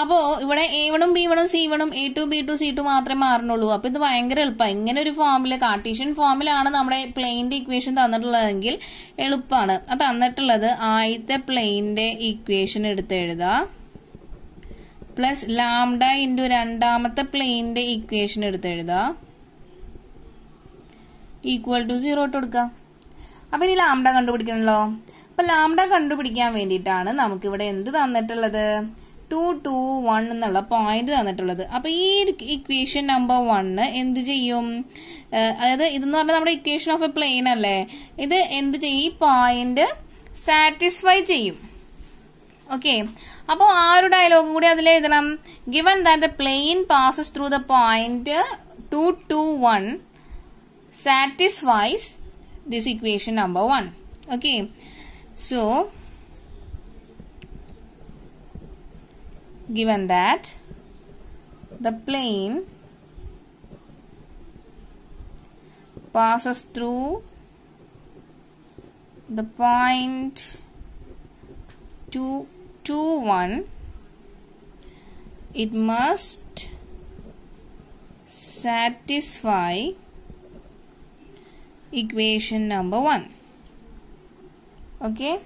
അപ്പോ ഇവിടെ എ വണും ബി വണും സി വണും A two B two C two മാത്രമേ മാറണുള്ളൂ അപ്പൊ ഇത് ഭയങ്കര എളുപ്പമാണ് ഇങ്ങനെ ഒരു ഫോമില് കാർട്ടീഷ്യൻ ഫോമിലാണ് നമ്മുടെ പ്ലെയിൻ്റെ ഇക്വേഷൻ തന്നിട്ടുള്ളതെങ്കിൽ എളുപ്പമാണ് അത് തന്നിട്ടുള്ളത് ആദ്യത്തെ പ്ലെയിൻ്റെ ഇക്വേഷൻ എടുത്ത് എഴുതുക പ്ലസ് ലാംഡ ഇൻറ്റു രണ്ടാമത്തെ പ്ലെയിൻ്റെ ഇക്വേഷൻ എടുത്ത് എഴുതുക ഈക്വൽ ടു സീറോ ഇട്ട് കൊടുക്കുക അപ്പോൾ ഇനി ലാംഡ കണ്ടുപിടിക്കണല്ലോ അപ്പോൾ ലാംഡ കണ്ടുപിടിക്കാൻ വേണ്ടിയിട്ടാണ് നമുക്കിവിടെ എന്ത് തന്നിട്ടുള്ളത് ടു ടു വൺ എന്നുള്ള പോയിന്റ് തന്നിട്ടുള്ളത് അപ്പൊ ഈ ഇക്വേഷൻ നമ്പർ വണ്ണ് എന്ത് ചെയ്യും അതായത് ഇതെന്ന് പറഞ്ഞാൽ നമ്മുടെ ഇക്വേഷൻ ഓഫ് എ പ്ലെയിൻ അല്ലേ ഇത് എന്ത് ചെയ്യും ഈ പോയിന്റ് സാറ്റിസ്ഫൈ ചെയ്യും ഓക്കെ അപ്പോൾ ആ ഒരു ഡയലോഗും കൂടി അതിൽ എഴുതണം given that the plane passes through the point two two one satisfies this equation number one okay so given that the plane passes through the point 2, 2 1 it must satisfy equation number 1 okay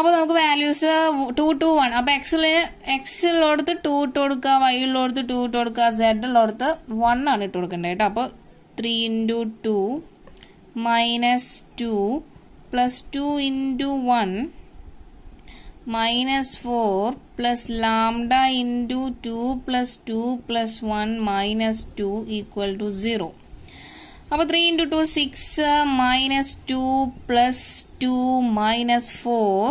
അപ്പോൾ നമുക്ക് values to two one അപ്പോൾ എക്സിൽ X ഉള്ളടത്ത് to ഇട്ട് കൊടുക്കുക Y ഉള്ളടത്ത് to ഇട്ട് കൊടുക്കുക Z ഉള്ളടത്ത് one ആണ് ഇട്ട് കൊടുക്കേണ്ടത് കേട്ടോ അപ്പോൾ three into two minus two plus two into one minus four plus lambda into two plus two plus one minus two equal to zero അപ്പോൾ three into two six minus two plus two minus four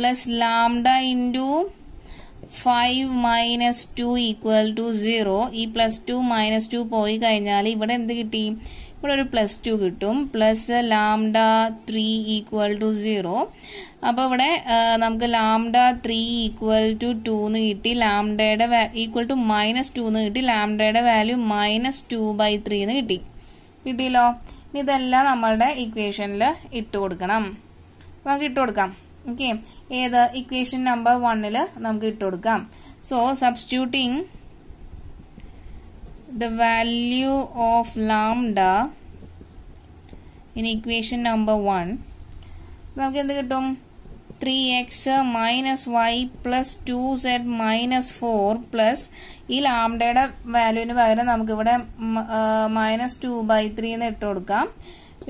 plus lambda into five minus two equal to zero ഈ plus two minus two പോയി കഴിഞ്ഞാൽ ഇവിടെ എന്ത് കിട്ടി ഇവിടെ ഒരു plus two കിട്ടും plus lambda three equal to zero അപ്പോൾ ഇവിടെ നമുക്ക് lambda three equal to two എന്ന് കിട്ടി ലാംഡയുടെ ഈക്വൽ ടു മൈനസ് ടു എന്ന് കിട്ടി ലാംഡയുടെ value minus two by three എന്ന് കിട്ടി കിട്ടിയല്ലോ ഇതെല്ലാം നമ്മളുടെ ഇക്വേഷനിൽ ഇട്ട് കൊടുക്കണം നമുക്ക് ഇട്ട് കൊടുക്കാം ഓക്കെ ഏത് ഇക്വേഷൻ നമ്പർ വണ്ണില് നമുക്ക് ഇട്ട് കൊടുക്കാം so substituting the value of lambda in equation number one നമുക്ക് എന്ത് കിട്ടും three X minus Y plus two Z minus four plus ഈ ലാംഡയുടെ വാല്യൂവിന് പകരം നമുക്കിവിടെ മൈനസ് ടു ബൈ ത്രീ എന്ന് ഇട്ട് കൊടുക്കാം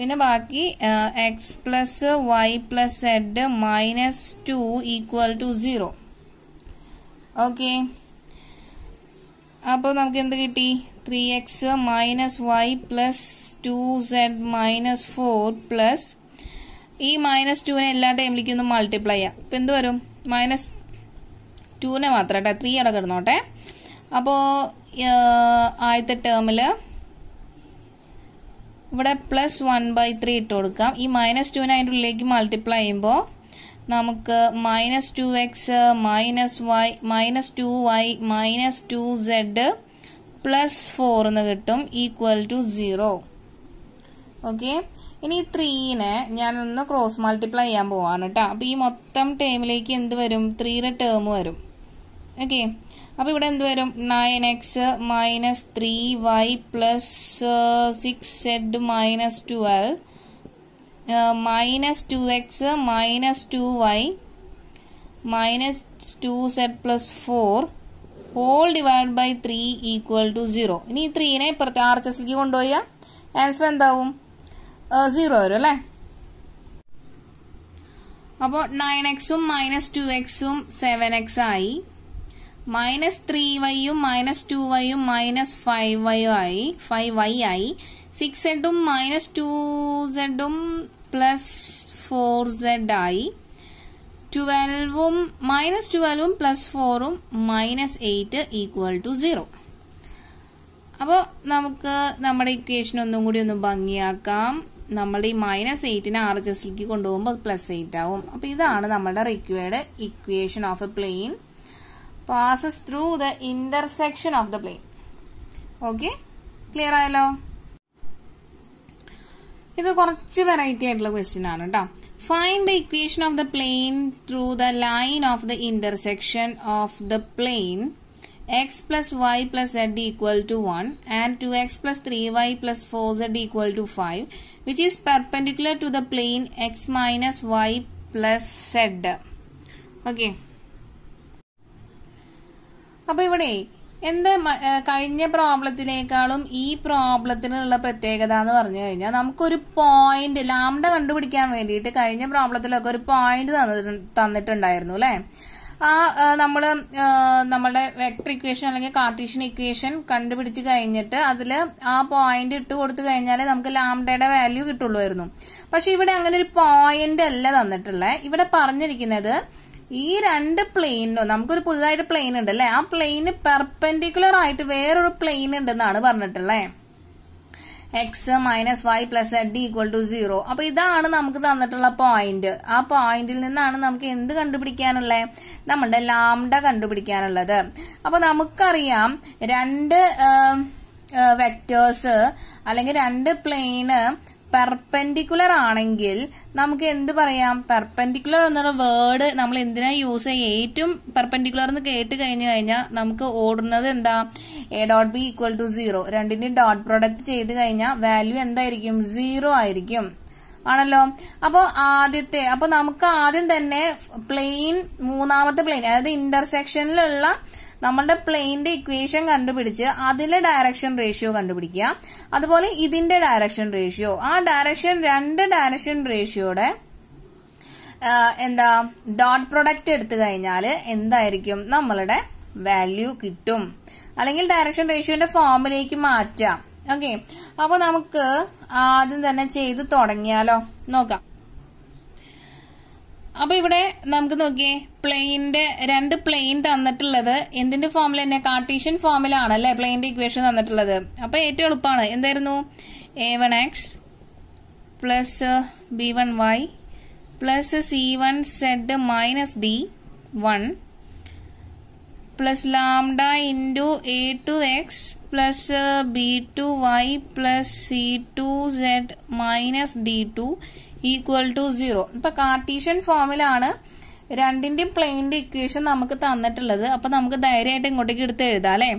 പിന്നെ ബാക്കി X plus Y plus Z minus two equal to zero okay അപ്പോൾ നമുക്ക് എന്ത് കിട്ടി three X minus Y plus two Z minus four plus ഈ മൈനസ് ടുവിനെ എല്ലാ ടൈമിലേക്കും ഒന്ന് മൾട്ടിപ്ലൈ ചെയ്യാം അപ്പം എന്ത് വരും മൈനസ് ടുവിനെ മാത്രം കേട്ടോ ത്രീ അവിടെ കിടന്നോട്ടെ അപ്പോൾ ആദ്യത്തെ ടേമിൽ ഇവിടെ പ്ലസ് വൺ ബൈ ത്രീ ഇട്ട് കൊടുക്കാം ഈ മൈനസ് ടുവിനെ അതിൻ്റെ ഉള്ളിലേക്ക് മൾട്ടിപ്ലൈ ചെയ്യുമ്പോൾ നമുക്ക് minus two X minus Y minus two Y minus two Z plus four എന്ന് കിട്ടും ഈക്വൽ ടു സീറോ ഓക്കെ ഇനി ഈ ത്രീനെ ഞാനൊന്ന് ക്രോസ് മൾട്ടിപ്ലൈ ചെയ്യാൻ പോവാണ് കേട്ടോ അപ്പം ഈ മൊത്തം ടേമിലേക്ക് എന്ത് വരും ത്രീയുടെ ടേം വരും ഓക്കെ അപ്പോൾ ഇവിടെ എന്ത് വരും nine X minus three Y plus six Z minus twelve minus two X minus two Y minus two Z plus four whole divide by three equal to zero ഇനി ഈ ത്രീനെ ഇപ്പുറത്തെ ആർ എച്ച് എസ് ലേക്ക് കൊണ്ടുപോയ answer എന്താവും zero uh, വരും അല്ലേ അപ്പോൾ നയൻ എക്സും മൈനസ് ടു എക്സും സെവൻ എക്സ് ആയി മൈനസ് ത്രീ വൈയും മൈനസ് ടു വൈയും മൈനസ് ഫൈവ് വൈയും ആയി ഫൈവ് വൈ ആയി സിക്സ് സെഡും മൈനസ് ടു സെഡും പ്ലസ് ഫോർ സെഡ് ആയി ട്വൽവും മൈനസ് ട്വൽവും പ്ലസ് ഫോറും minus eight equal to zero അപ്പോൾ നമുക്ക് നമ്മുടെ ഇക്വേഷൻ ഒന്നും കൂടി ഒന്ന് ഭംഗിയാക്കാം നമ്മൾ ഈ മൈനസ് എയ്റ്റിനെ ആർ എച്ച് എസിലേക്ക് കൊണ്ടുപോകുമ്പോൾ പ്ലസ് എയ്റ്റ് ആവും അപ്പോൾ ഇതാണ് നമ്മുടെ required equation of a plane passes through the intersection of the plane. Okay? Clear of ayalo? Find the equation of the plane through the line of the intersection of the plane x plus y plus z equal to 1 and 2x plus 3y plus 4z equal to 5 which is perpendicular to the plane x minus y plus z. Okay. അപ്പോൾ ഇവിടെ എന്ത് കഴിഞ്ഞ പ്രോബ്ലത്തിനേക്കാളും ഈ പ്രോബ്ലത്തിനുള്ള പ്രത്യേകത എന്ന് പറഞ്ഞു കഴിഞ്ഞാൽ നമുക്കൊരു പോയിന്റ് ലാംഡ കണ്ടുപിടിക്കാൻ വേണ്ടിയിട്ട് കഴിഞ്ഞ പ്രോബ്ലത്തിലൊക്കെ ഒരു പോയിന്റ് തന്നിട്ടുണ്ടായിരുന്നു അല്ലെ ആ നമ്മൾ നമ്മളുടെ വെക്ടർ ഇക്വേഷൻ അല്ലെങ്കിൽ കാർട്ടീഷ്യൻ ഇക്വേഷൻ കണ്ടുപിടിച്ച് കഴിഞ്ഞിട്ട് അതിൽ ആ പോയിന്റ് ഇട്ട് കൊടുത്തു കഴിഞ്ഞാൽ നമുക്ക് ലാംഡയുടെ വാല്യൂ കിട്ടുള്ളൂ പക്ഷെ ഇവിടെ അങ്ങനെ ഒരു പോയിന്റ് അല്ല തന്നിട്ടുള്ളത് ഇവിടെ പറഞ്ഞിരിക്കുന്നത് ഈ രണ്ട് പ്ലെയിനോ നമുക്കൊരു പുതുതായിട്ട് പ്ലെയിൻ ഉണ്ട് അല്ലേ ആ പ്ലെയിന് പെർപെൻഡിക്കുലർ ആയിട്ട് വേറൊരു പ്ലെയിൻ ഉണ്ടെന്നാണ് പറഞ്ഞിട്ടുള്ളത് X minus Y plus Z equal to zero അപ്പൊ ഇതാണ് നമുക്ക് തന്നിട്ടുള്ള പോയിന്റ് ആ പോയിന്റിൽ നിന്നാണ് നമുക്ക് എന്ത് കണ്ടുപിടിക്കാനുള്ളത് നമ്മളുടെ ലാംഡ കണ്ടുപിടിക്കാനുള്ളത് അപ്പൊ നമുക്കറിയാം രണ്ട് വെക്റ്റേഴ്സ് അല്ലെങ്കിൽ രണ്ട് പ്ലെയിന് പെർപെൻഡിക്കുലർ ആണെങ്കിൽ നമുക്ക് എന്ത് പറയാം പെർപെൻഡിക്കുലർ എന്നൊരു വേർഡ് നമ്മൾ എന്തിനാ യൂസ് ചെയ്യുക ഏറ്റവും പെർപെൻഡിക്കുലർ എന്ന് കേട്ട് കഴിഞ്ഞു കഴിഞ്ഞാൽ നമുക്ക് ഓടുന്നത് എന്താ A dot B equal to zero രണ്ടിന്റെയും ഡോട്ട് പ്രൊഡക്റ്റ് ചെയ്ത് കഴിഞ്ഞാൽ വാല്യൂ എന്തായിരിക്കും സീറോ ആയിരിക്കും ആണല്ലോ അപ്പോൾ ആദ്യത്തെ അപ്പോൾ നമുക്ക് ആദ്യം തന്നെ പ്ലെയിൻ മൂന്നാമത്തെ പ്ലെയിൻ അതായത് ഇന്റർസെക്ഷനിലുള്ള നമ്മളുടെ പ്ലെയിന്റെ ഇക്വേഷൻ കണ്ടുപിടിച്ച് അതിലെ ഡയറക്ഷൻ റേഷ്യോ കണ്ടുപിടിക്കുക അതുപോലെ ഇതിന്റെ ഡയറക്ഷൻ റേഷ്യോ ആ ഡയറക്ഷൻ രണ്ട് ഡയറക്ഷൻ റേഷ്യോയുടെ എന്താ ഡോട്ട് പ്രൊഡക്റ്റ് എടുത്തു കഴിഞ്ഞാൽ എന്തായിരിക്കും നമ്മളുടെ വാല്യൂ കിട്ടും അല്ലെങ്കിൽ ഡയറക്ഷൻ റേഷ്യോന്റെ ഫോമിലേക്ക് മാറ്റാം ഓക്കെ അപ്പൊ നമുക്ക് ആദ്യം തന്നെ ചെയ്ത് തുടങ്ങിയാലോ നോക്കാം അപ്പൊ ഇവിടെ നമുക്ക് നോക്കിയേ പ്ലെയിന്റെ രണ്ട് പ്ലെയിൻ തന്നിട്ടുള്ളത് എന്തിന്റെ ഫോമിൽ തന്നെ കാർട്ടീഷ്യൻ ഫോമിലാണ് അല്ലെ പ്ലെയിന്റെ ഇക്വേഷൻ തന്നിട്ടുള്ളത് അപ്പൊ ഏറ്റവും എളുപ്പമാണ് എന്തായിരുന്നു A one X plus B one Y plus C one Z minus D one plus lambda into A two X plus B two Y plus C two Z minus D two equal to zero ഇപ്പൊ Cartesian ഫോമിലാണ് രണ്ടിന്റെയും പ്ലെയിനിന്റെ equation നമുക്ക് തന്നിട്ടുള്ളത് അപ്പൊ നമുക്ക് ധൈര്യമായിട്ട് ഇങ്ങോട്ടേക്ക് എടുത്ത് എഴുതാം അല്ലെ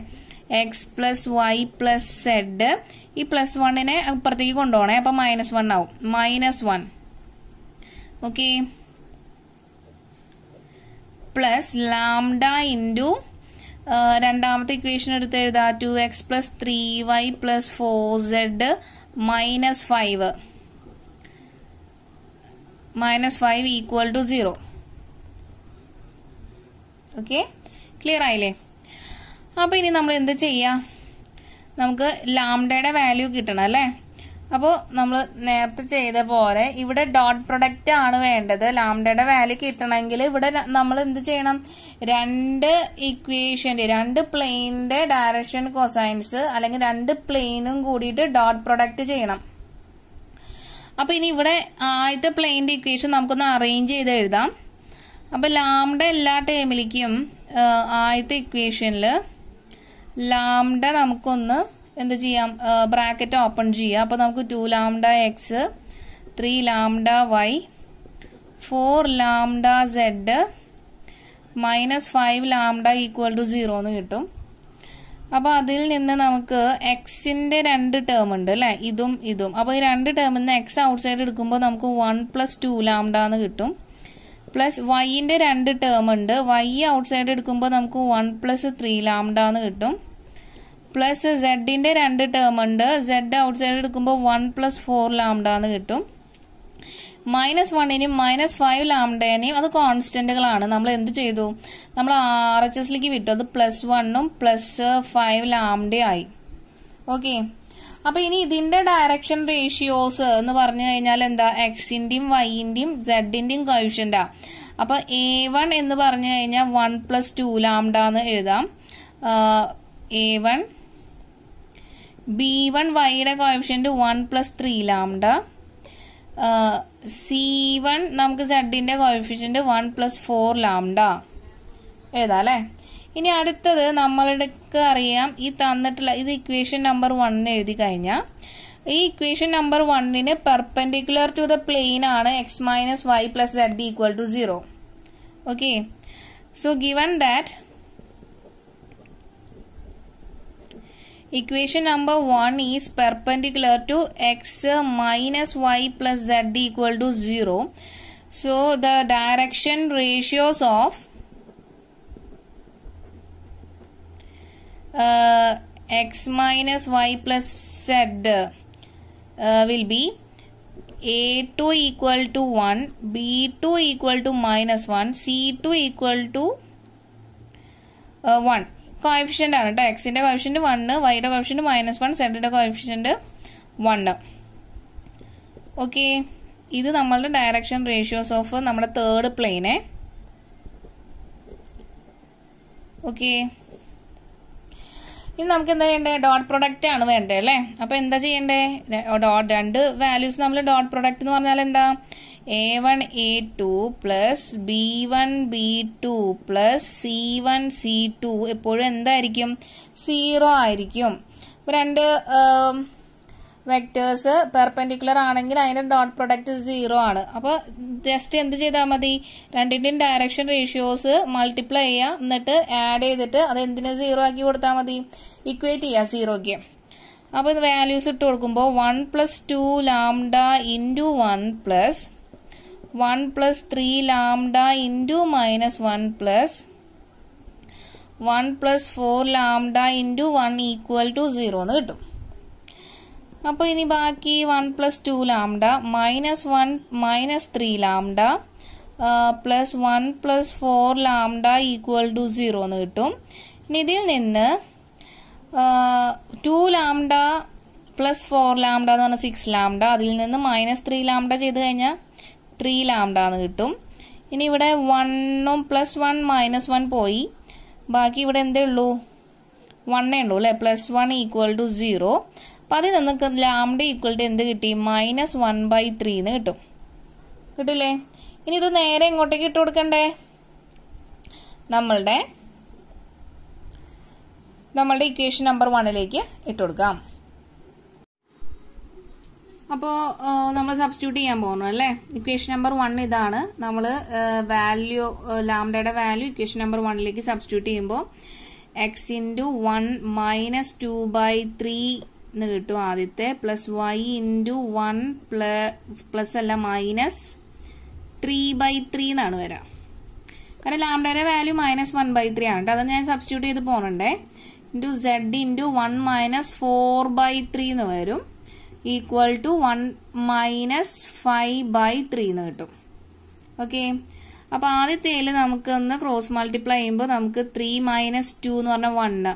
x plus Y plus z ഈ പ്ലസ് വണ്ണിനെ ഇപ്പുറത്തേക്ക് കൊണ്ടുപോകണേ അപ്പൊ മൈനസ് വൺ ആവും minus one okay plus lambda into രണ്ടാമത്തെ ഇക്വേഷൻ എടുത്ത് എഴുതാം two X plus three Y plus four Z minus five minus 5 equal to 0. Okay clear ആയില്ലേ അപ്പോൾ ഇനി നമ്മൾ എന്ത് ചെയ്യുക നമുക്ക് ലാംഡയുടെ വാല്യൂ കിട്ടണം അല്ലേ അപ്പോൾ നമ്മൾ നേരത്തെ ചെയ്ത പോലെ ഇവിടെ ഡോട്ട് പ്രൊഡക്റ്റ് ആണ് വേണ്ടത് ലാംഡയുടെ വാല്യൂ കിട്ടണമെങ്കിൽ ഇവിടെ നമ്മൾ എന്ത് ചെയ്യണം രണ്ട് ഇക്വേഷൻ്റെ രണ്ട് പ്ലെയിനിൻ്റെ ഡയറക്ഷൻ കൊസൈൻസ് അല്ലെങ്കിൽ രണ്ട് പ്ലെയിനും കൂടിയിട്ട് ഡോട്ട് പ്രൊഡക്റ്റ് ചെയ്യണം അപ്പോൾ ഇനി ഇവിടെ ആദ്യത്തെ പ്ലെയിൻ്റെ ഇക്വേഷൻ നമുക്കൊന്ന് അറേഞ്ച് ചെയ്ത് എഴുതാം അപ്പോൾ ലാംഡ എല്ലാ ടേമിലേക്കും ആദ്യത്തെ ഇക്വേഷനിൽ ലാംഡ നമുക്കൊന്ന് എന്ത് ചെയ്യാം ബ്രാക്കറ്റ് ഓപ്പൺ ചെയ്യാം അപ്പോൾ നമുക്ക് two lambda x three lambda y four lambda z minus five lambda equal to zero എന്ന് കിട്ടും അപ്പോൾ അതിൽ നിന്ന് നമുക്ക് എക്സിന്റെ രണ്ട് ടേം ഉണ്ട് അല്ലേ ഇതും ഇതും അപ്പോൾ ഈ രണ്ട് ടേമിൽ നിന്ന് എക്സ് ഔട്ട് സൈഡ് എടുക്കുമ്പോൾ നമുക്ക് വൺ പ്ലസ് ടു ലാംഡാന്ന് എന്ന് കിട്ടും പ്ലസ് വൈയിൻ്റെ രണ്ട് ടേം ഉണ്ട് വൈ ഔട്ട് സൈഡ് എടുക്കുമ്പോൾ നമുക്ക് വൺ പ്ലസ് ത്രീ ലാംഡാന്ന് എന്ന് കിട്ടും പ്ലസ് സെഡിൻ്റെ രണ്ട് ടേം ഉണ്ട് സെഡ് ഔട്ട് സൈഡ് എടുക്കുമ്പോൾ വൺ പ്ലസ് ഫോർ ലാംഡാന്ന് എന്ന് കിട്ടും മൈനസ് വണ്ണിനെയും മൈനസ് ഫൈവ് ലാംഡേനെയും അത് കോൺസ്റ്റന്റുകളാണ് നമ്മൾ എന്ത് ചെയ്തു നമ്മൾ ആർ എച്ച് എസിലേക്ക് വിട്ടു അത് പ്ലസ് വണ്ണും പ്ലസ് ഫൈവ് ആയി ഓക്കെ അപ്പോൾ ഇനി ഇതിന്റെ ഡയറക്ഷൻ റേഷ്യോസ് എന്ന് പറഞ്ഞു കഴിഞ്ഞാൽ എന്താ എക്സിന്റെയും വൈന്റെയും സെഡിന്റെയും കോയിഷ്യൻ്റാ അപ്പോൾ എ വൺ എന്ന് പറഞ്ഞു കഴിഞ്ഞാൽ വൺ പ്ലസ് ടു ലാംഡ എന്ന് എഴുതാം എ വൺ ബി വൺ വൈയുടെ coefficient one plus three lambda c one നമുക്ക് സെഡിൻ്റെ coefficient one plus four lambda എഴുതാം അല്ലേ ഇനി അടുത്തത് നമ്മളുടെ അറിയാം ഈ തന്നിട്ടുള്ള ഇത് ഇക്വേഷൻ നമ്പർ വണ്ണിന് എഴുതി കഴിഞ്ഞാൽ ഈ ഇക്വേഷൻ നമ്പർ വണ്ണിന് പെർപെൻഡിക്കുലർ ടു ദ പ്ലെയിൻ ആണ് x minus Y plus z equal to zero okay so given that Equation number 1 is perpendicular to x minus y plus z equal to 0. So the direction ratios of uh, x minus y plus z uh, will be a2 equal to 1, b2 equal to minus 1, c2 equal to uh, 1. Coefficient ആണ് കേട്ടോ എക്സിന്റെ coefficient one വൈയുടെ coefficient minus one സെഡിന്റെ coefficient one okay ഇത് നമ്മളുടെ direction ratios of നമ്മുടെ third പ്ലെയിനെ okay ഇനി നമുക്ക് എന്താ ചെയ്യേണ്ടത് ഡോട്ട് പ്രൊഡക്റ്റ് ആണ് വേണ്ടത് അല്ലേ അപ്പോൾ എന്താ ചെയ്യേണ്ടത് ഡോട്ട് രണ്ട് വാല്യൂസ് നമ്മൾ ഡോട്ട് പ്രൊഡക്റ്റ് എന്ന് പറഞ്ഞാൽ എന്താ A1 A2 to B1 B2 one C1 C2 എപ്പോഴും എന്തായിരിക്കും സീറോ ആയിരിക്കും രണ്ട് വെക്റ്റേഴ്സ് പെർപെൻഡിക്കുലർ ആണെങ്കിൽ അതിന്റെ ഡോട്ട് പ്രൊഡക്റ്റ് സീറോ ആണ് അപ്പോൾ ജസ്റ്റ് എന്ത് ചെയ്താൽ മതി രണ്ടിന്റെയും ഡയറക്ഷൻ റേഷ്യോസ് മൾട്ടിപ്ലൈ ചെയ്യാം എന്നിട്ട് ആഡ് ചെയ്തിട്ട് അത് എന്തിനെ സീറോ ആക്കി കൊടുത്താൽ മതി ഇക്വേറ്റ് ചെയ്യുക സീറോയ്ക്ക് അപ്പോൾ ഇത് വാല്യൂസ് ഇട്ട് കൊടുക്കുമ്പോൾ one plus two lambda into one plus one plus three lambda into minus one plus one plus four lambda into one equal to zero എന്ന് കിട്ടും അപ്പോൾ ഇനി ബാക്കി one plus two lambda minus one minus three lambda plus one plus four lambda equal to zero എന്ന് കിട്ടും ഇനി ഇതിൽ നിന്ന് two lambda plus four lambda എന്ന് പറഞ്ഞാൽ സിക്സ് ലാംഡ അതിൽ നിന്ന് മൈനസ് ത്രീ ലാംഡ ചെയ്ത് കഴിഞ്ഞാൽ ത്രീ ലാംഡ എന്ന് കിട്ടും ഇനി ഇവിടെ വണ്ണും പ്ലസ് വൺ മൈനസ് വൺ പോയി ബാക്കി ഇവിടെ എന്തേ ഉള്ളൂ വണ്ണേ ഉള്ളൂ അല്ലേ plus one equal to zero അപ്പം അതിൽ നിന്ന് ലാംഡ ഈക്വൽ ടു എന്ത് കിട്ടി മൈനസ് വൺ ബൈ ത്രീ എന്ന് കിട്ടും കിട്ടില്ലേ ഇനി ഇത് നേരെ ഇങ്ങോട്ടേക്ക് ഇട്ട് കൊടുക്കണ്ടേ നമ്മളുടെ നമ്മളുടെ ഇക്വേഷൻ നമ്പർ വണ്ണിലേക്ക് ഇട്ട് കൊടുക്കാം അപ്പോൾ നമ്മൾ സബ്സ്റ്റിറ്റ്യൂട്ട് ചെയ്യാൻ പോകുന്നു അല്ലേ ഇക്വേഷൻ നമ്പർ വൺ ഇതാണ് നമ്മൾ വാല്യൂ ലാംഡയുടെ വാല്യൂ ഇക്വേഷൻ നമ്പർ വണ്ണിലേക്ക് സബ്സ്റ്റിറ്റ്യൂട്ട് ചെയ്യുമ്പോൾ x into one minus two by three എന്ന് കിട്ടും ആദ്യത്തെ plus y into one plus അല്ല മൈനസ് ത്രീ ബൈ ത്രീ എന്നാണ് വരാം കാരണം ലാംഡയുടെ value minus one by three ആണ് കേട്ടോ അത് ഞാൻ സബ്സ്റ്റിറ്റ്യൂട്ട് ചെയ്ത് പോകുന്നുണ്ടേ into z into one minus four by three എന്ന് വരും equal to one minus five by three എന്ന് കിട്ടും ഓക്കെ അപ്പൊ അപ്പോൾ നമുക്ക് ഒന്ന് ക്രോസ് മൾട്ടിപ്ലൈ ചെയ്യുമ്പോൾ നമുക്ക് ത്രീ മൈനസ് ടു എന്ന് പറഞ്ഞാൽ വണ്ണ്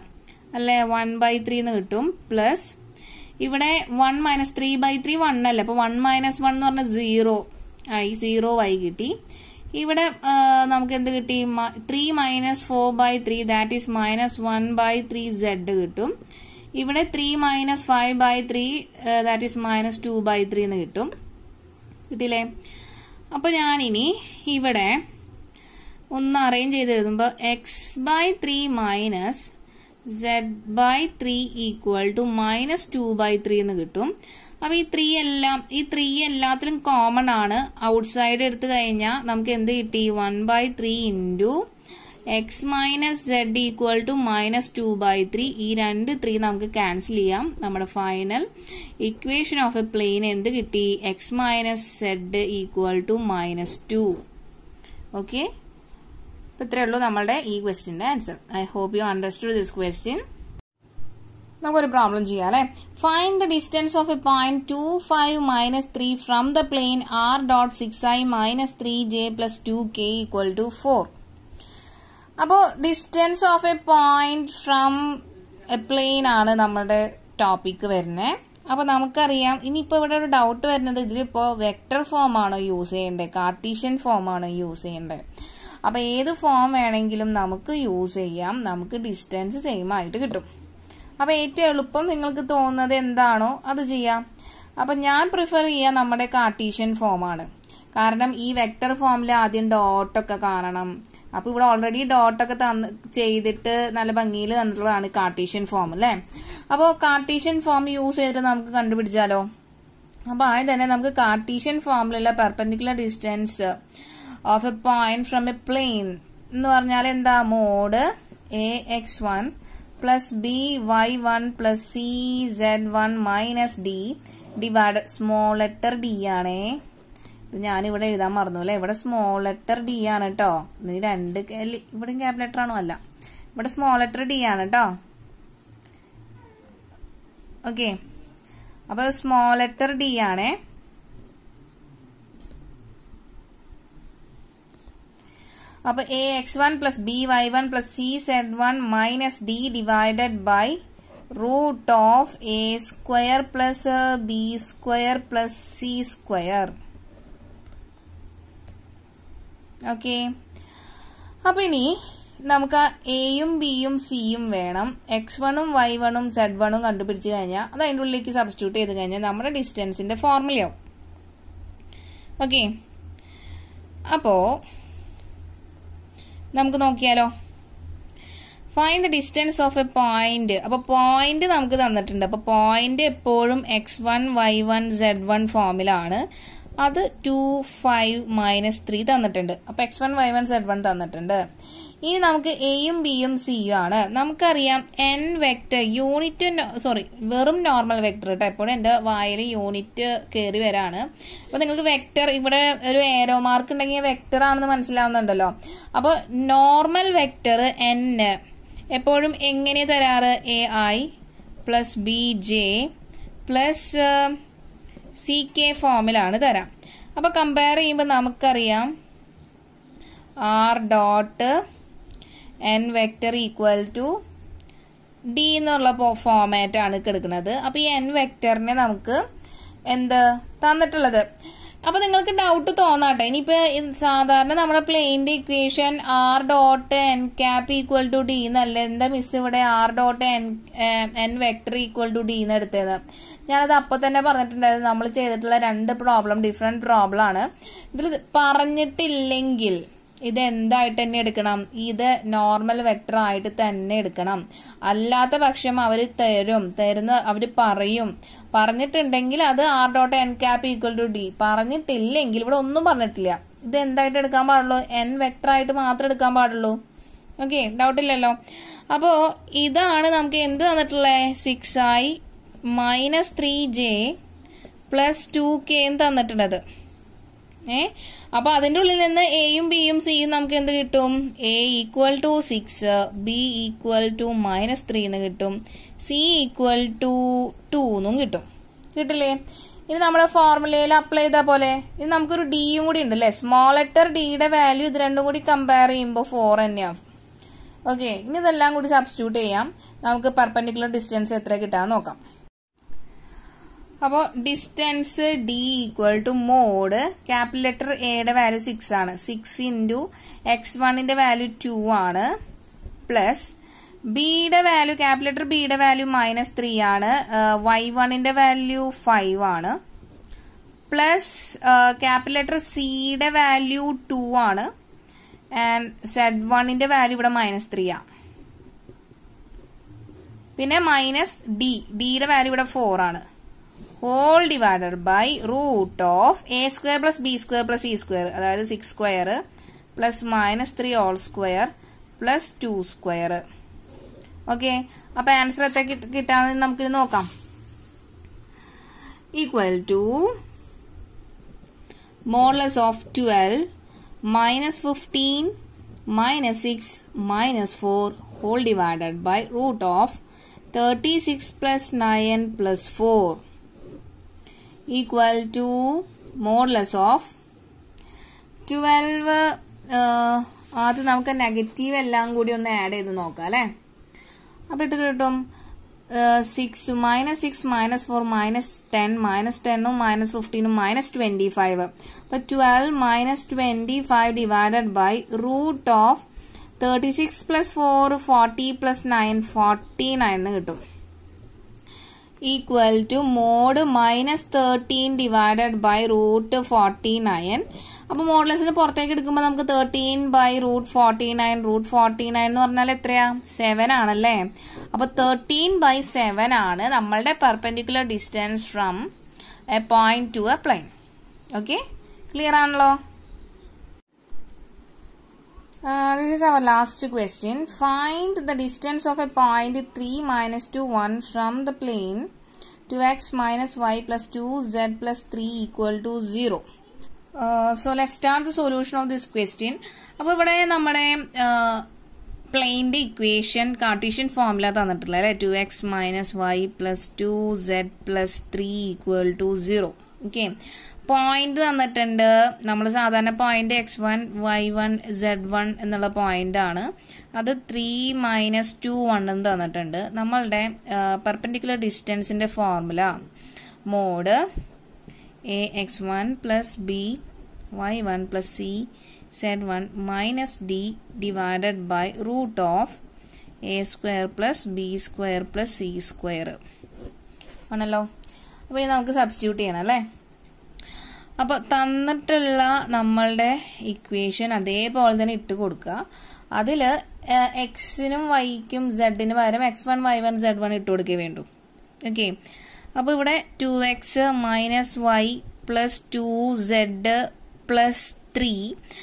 അല്ലേ വൺ ബൈ ത്രീ എന്ന് കിട്ടും പ്ലസ് ഇവിടെ one minus three by three one അല്ലേ അപ്പോൾ വൺ മൈനസ് വൺ എന്ന് പറഞ്ഞാൽ സീറോ ആയി സീറോ ആയി കിട്ടി ഇവിടെ നമുക്ക് എന്ത് കിട്ടി three minus four by three that is minus one by three z കിട്ടും ഇവിടെ three minus five by three that is minus two by three എന്ന് കിട്ടും കിട്ടില്ലേ അപ്പൊ ഞാനിനി ഇവിടെ ഒന്ന് അറേഞ്ച് ചെയ്ത് എഴുതുമ്പോൾ x by three minus z by three equal to minus two by three എന്ന് കിട്ടും അപ്പൊ ഈ ത്രീ എല്ലാം ഈ ത്രീ എല്ലാത്തിലും കോമൺ ആണ് ഔട്ട് സൈഡ് എടുത്തു കഴിഞ്ഞാൽ നമുക്ക് എന്ത് കിട്ടി one by three into x minus z equal to minus two by three ഈ രണ്ട് ത്രീ നമുക്ക് ക്യാൻസൽ ചെയ്യാം നമ്മുടെ final equation of a plane എന്ത് കിട്ടി x minus z equal to minus two okay അപ്പോൾ ഇത്രയേ ഉള്ളൂ നമ്മളുടെ ഈ ക്വസ്റ്റിൻ്റെ answer I hope you understood this question നമുക്കൊരു പ്രോബ്ലം ചെയ്യാം അല്ലെ find the distance of a point two five minus three from the plane r dot six i minus three J plus two k equal to four അപ്പോൾ distance of a point from a plane ആണ് നമ്മുടെ topic വരുന്നത് അപ്പോൾ നമുക്കറിയാം ഇനിയിപ്പോൾ ഇവിടെ ഒരു doubt വരുന്നത് ഇതിലിപ്പോൾ വെക്ടർ ഫോം ആണോ യൂസ് ചെയ്യേണ്ടത് കാർട്ടീഷ്യൻ ഫോം ആണോ യൂസ് ചെയ്യേണ്ടത് അപ്പോൾ ഏത് ഫോം വേണമെങ്കിലും നമുക്ക് യൂസ് ചെയ്യാം നമുക്ക് ഡിസ്റ്റൻസ് സെയിം ആയിട്ട് കിട്ടും അപ്പോൾ ഏറ്റവും എളുപ്പം നിങ്ങൾക്ക് തോന്നുന്നത് എന്താണോ അത് ചെയ്യാം അപ്പം ഞാൻ പ്രിഫർ ചെയ്യുക നമ്മുടെ കാർട്ടീഷ്യൻ ഫോമാണ് കാരണം ഈ വെക്ടർ ഫോമിൽ ആദ്യം ഡോട്ടൊക്കെ കാണണം അപ്പൊ ഇവിടെ ഓൾറെഡി ഡോട്ടൊക്കെ തന്ന് ചെയ്തിട്ട് നല്ല ഭംഗിയിൽ തന്നിട്ടുള്ളതാണ് കാർട്ടീഷ്യൻ ഫോം അല്ലെ അപ്പോൾ കാർട്ടീഷ്യൻ ഫോം യൂസ് ചെയ്തിട്ട് നമുക്ക് കണ്ടുപിടിച്ചാലോ അപ്പോൾ ആദ്യം തന്നെ നമുക്ക് കാർട്ടീഷ്യൻ ഫോമിലുള്ള perpendicular distance of a point from a plane എന്ന് പറഞ്ഞാൽ എന്താ mod a x one plus B y one plus c z one minus d divide small letter d ആണേ ഇത് ഞാനിവിടെ എഴുതാൻ മറന്നു അല്ലേ ഇവിടെ സ്മോൾ ലെറ്റർ ഡി ആണ് കേട്ടോ നീ രണ്ട് ഇവിടെയും ക്യാപ് ലെറ്റർ ആണോ അല്ല ഇവിടെ സ്മോൾ ലെറ്റർ ഡി ആണ് കേട്ടോ ഓക്കെ അപ്പൊ സ്മോൾ ലെറ്റർ ഡി ആണേ അപ്പൊ a x one plus B y one plus c z one minus d divided by root of a square plus b square plus c square okay അപ്പൊ ഇനി നമുക്ക് എയും ബിയും സിയും വേണം എക്സ് വണ്ണും വൈ വണ്ണും സെഡ് വണ്ണും കണ്ടുപിടിച്ച് കഴിഞ്ഞാൽ അത് അതിൻ്റെ ഉള്ളിലേക്ക് സബ്സ്റ്റിറ്റ്യൂട്ട് ചെയ്ത് കഴിഞ്ഞാൽ നമ്മുടെ ഡിസ്റ്റൻസിന്റെ ഫോർമുലയാവും ഓക്കെ അപ്പോൾ നമുക്ക് നോക്കിയാലോ find the distance of a point അപ്പോൾ പോയിന്റ് നമുക്ക് തന്നിട്ടുണ്ട് അപ്പോൾ പോയിന്റ് എപ്പോഴും x one y one z one ഫോമിലാണ് അത് ടു ഫൈവ് മൈനസ് ത്രീ തന്നിട്ടുണ്ട് അപ്പോൾ x one y one z one തന്നിട്ടുണ്ട് ഇനി നമുക്ക് എയും ബിയും സിയും ആണ് നമുക്കറിയാം എൻ വെക്റ്റർ യൂണിറ്റ് സോറി വെറും നോർമൽ വെക്റ്റർ കേട്ടോ എപ്പോഴും എന്റെ വായിൽ യൂണിറ്റ് കയറി വരാണ് അപ്പോൾ നിങ്ങൾക്ക് വെക്റ്റർ ഇവിടെ ഒരു ഏരോ മാർക്ക് ഉണ്ടെങ്കിൽ വെക്റ്റർ ആണെന്ന് മനസ്സിലാവുന്നുണ്ടല്ലോ അപ്പോൾ നോർമൽ വെക്റ്റർ എൻ എപ്പോഴും എങ്ങനെ തരാറ് a i plus b j plus c k ഫോമിലാണ് തരാം അപ്പോൾ കമ്പയർ ചെയ്യുമ്പോൾ നമുക്കറിയാം r dot n vector equal to d എന്നുള്ള ഫോമാറ്റാണ് എടുക്കുന്നത് അപ്പോൾ ഈ എൻ വെക്റ്ററിനെ നമുക്ക് എന്ത് തന്നിട്ടുള്ളത് അപ്പോൾ നിങ്ങൾക്ക് ഡൗട്ട് തോന്നാട്ടെ ഇനിയിപ്പോ സാധാരണ നമ്മുടെ പ്ലെയിൻ്റെ equation R dot N cap equal to d എന്നല്ല എന്താ മിസ് ഇവിടെ r dot n n vector equal to d എന്ന് എടുത്തത് ഞാനത് അപ്പോൾ തന്നെ പറഞ്ഞിട്ടുണ്ടായിരുന്നു നമ്മൾ ചെയ്തിട്ടുള്ള രണ്ട് പ്രോബ്ലം ഡിഫറെന്റ് പ്രോബ്ലം ആണ് ഇതിൽ പറഞ്ഞിട്ടില്ലെങ്കിൽ ഇത് എന്തായിട്ട് തന്നെ എടുക്കണം ഇത് നോർമൽ വെക്ടർ ആയിട്ട് തന്നെ എടുക്കണം അല്ലാത്ത പക്ഷം അവർ തരും തരുന്ന അവർ പറയും പറഞ്ഞിട്ടുണ്ടെങ്കിൽ അത് r dot N cap equal to d പറഞ്ഞിട്ടില്ലെങ്കിൽ ഇവിടെ ഒന്നും പറഞ്ഞിട്ടില്ല ഇത് എന്തായിട്ട് എടുക്കാൻ പാടുള്ളൂ എൻ വെക്ടർ ആയിട്ട് മാത്രം എടുക്കാൻ പാടുള്ളൂ ഓക്കെ ഇല്ലല്ലോ അപ്പോൾ ഇതാണ് നമുക്ക് എന്ത് തന്നിട്ടുള്ളത് six i minus three J plus two k എന്ന് തന്നിട്ടുള്ളത് ഏ അപ്പൊ അതിൻ്റെ ഉള്ളിൽ നിന്ന് എയും ബിയും സിയും നമുക്ക് എന്ത് കിട്ടും a equal to six b equal to minus three എന്ന് കിട്ടും സി ഈക്വൽ ടു ടു എന്നും കിട്ടും കിട്ടില്ലേ ഇത് നമ്മുടെ ഫോർമുലയിൽ അപ്ലൈ ചെയ്ത പോലെ ഇത് നമുക്കൊരു ഡിയും കൂടി ഉണ്ട് അല്ലെ സ്മോൾ ലെറ്റർ ഡിയുടെ വാല്യൂ ഇത് രണ്ടും കൂടി കമ്പയർ ചെയ്യുമ്പോൾ ഫോർ തന്നെയാവും ഓക്കെ ഇനി ഇതെല്ലാം കൂടി സബ്സ്റ്റിറ്റ്യൂട്ട് ചെയ്യാം നമുക്ക് പെർപെൻഡിക്കുലർ ഡിസ്റ്റൻസ് എത്ര കിട്ടാന്ന് നോക്കാം അപ്പോൾ distance d equal to mod capital letter എയുടെ വാല്യൂ സിക്സ് ആണ് സിക്സ് ഇൻറ്റു എക്സ് വണ്ണിൻ്റെ വാല്യൂ ടു ആണ് പ്ലസ് ബിയുടെ വാല്യൂ ക്യാപിറ്റൽ ലെറ്റർ ബിയുടെ വാല്യൂ മൈനസ് ത്രീ ആണ് വൈ വണ്ണിൻ്റെ വാല്യൂ ഫൈവ് ആണ് പ്ലസ് ക്യാപിറ്റൽ ലെറ്റർ സിയുടെ വാല്യൂ ടു ആണ് ആൻഡ് സെഡ് വണ്ണിൻ്റെ വാല്യൂ ഇവിടെ മൈനസ് ത്രീ ആണ് പിന്നെ മൈനസ് ഡി ഡിയുടെ വാല്യൂ ഇവിടെ ഫോർ ആണ് whole divided by root of a square plus b square plus c square that is 6 square plus minus 3 all square plus 2 square okay appa answer ethe kittana namukku idu nokkam equal to more less of 12 minus 15 minus 6 minus 4 whole divided by root of 36 plus 9 plus 4 equal to modulus of twelve അത് നമുക്ക് negative എല്ലാം കൂടി ഒന്ന് add ചെയ്ത് നോക്കാം അല്ലേ അപ്പൊ ഇത് കിട്ടും six minus six minus four minus ten minus ടെണ്ണും മൈനസ് ഫിഫ്റ്റീനും മൈനസ് ട്വന്റി ഫൈവ് അപ്പൊ twelve minus twenty five divided by root of thirty six plus four forty plus nine forty nine എന്ന് കിട്ടും equal to mod minus thirteen divided by root forty nine അപ്പോൾ മോഡലസിന് പുറത്തേക്ക് എടുക്കുമ്പോൾ നമുക്ക് thirteen by root forty nine root forty nine എന്ന് പറഞ്ഞാൽ എത്രയാ സെവൻ ആണല്ലേ അപ്പോൾ തേർട്ടീൻ ബൈ സെവൻ ആണ് നമ്മളുടെ perpendicular distance from a point to a plane okay clear ആണല്ലോ Uh, this is our last question. Find the distance of a point 3 minus 2 1 from the plane 2x minus y plus 2z plus 3 equal to 0. Uh, so let's start the solution of this question. അപ്പോൾ ഇവിടെ നമ്മുടെ പ്ലെയിൻ്റെ equation Cartesian ഫോമില തന്നിട്ടില്ല അല്ലേ two X minus Y plus two Z plus three equal to zero okay point തന്നിട്ടുണ്ട് നമ്മൾ സാധാരണ point x one y one z one എന്നുള്ള പോയിന്റ് ആണ് അത് ത്രീ മൈനസ് ടു വൺ എന്ന് തന്നിട്ടുണ്ട് നമ്മളുടെ പെർപെൻഡിക്കുലർ ഡിസ്റ്റൻസിന്റെ formula mod a x one plus B y one plus c z one minus d divided by root of a square plus b square plus c square ആണല്ലോ അപ്പോൾ ഇനി നമുക്ക് substitute ചെയ്യണം അല്ലേ അപ്പോൾ തന്നിട്ടുള്ള നമ്മളുടെ ഇക്വേഷൻ അതേപോലെ തന്നെ ഇട്ട് കൊടുക്കുക അതിൽ എക്സിനും വൈക്കും സെഡിന് പകരം x one y one z one ഇട്ട് കൊടുക്കേ വേണ്ടു ഓക്കെ അപ്പോൾ ഇവിടെ two X minus Y plus two Z plus three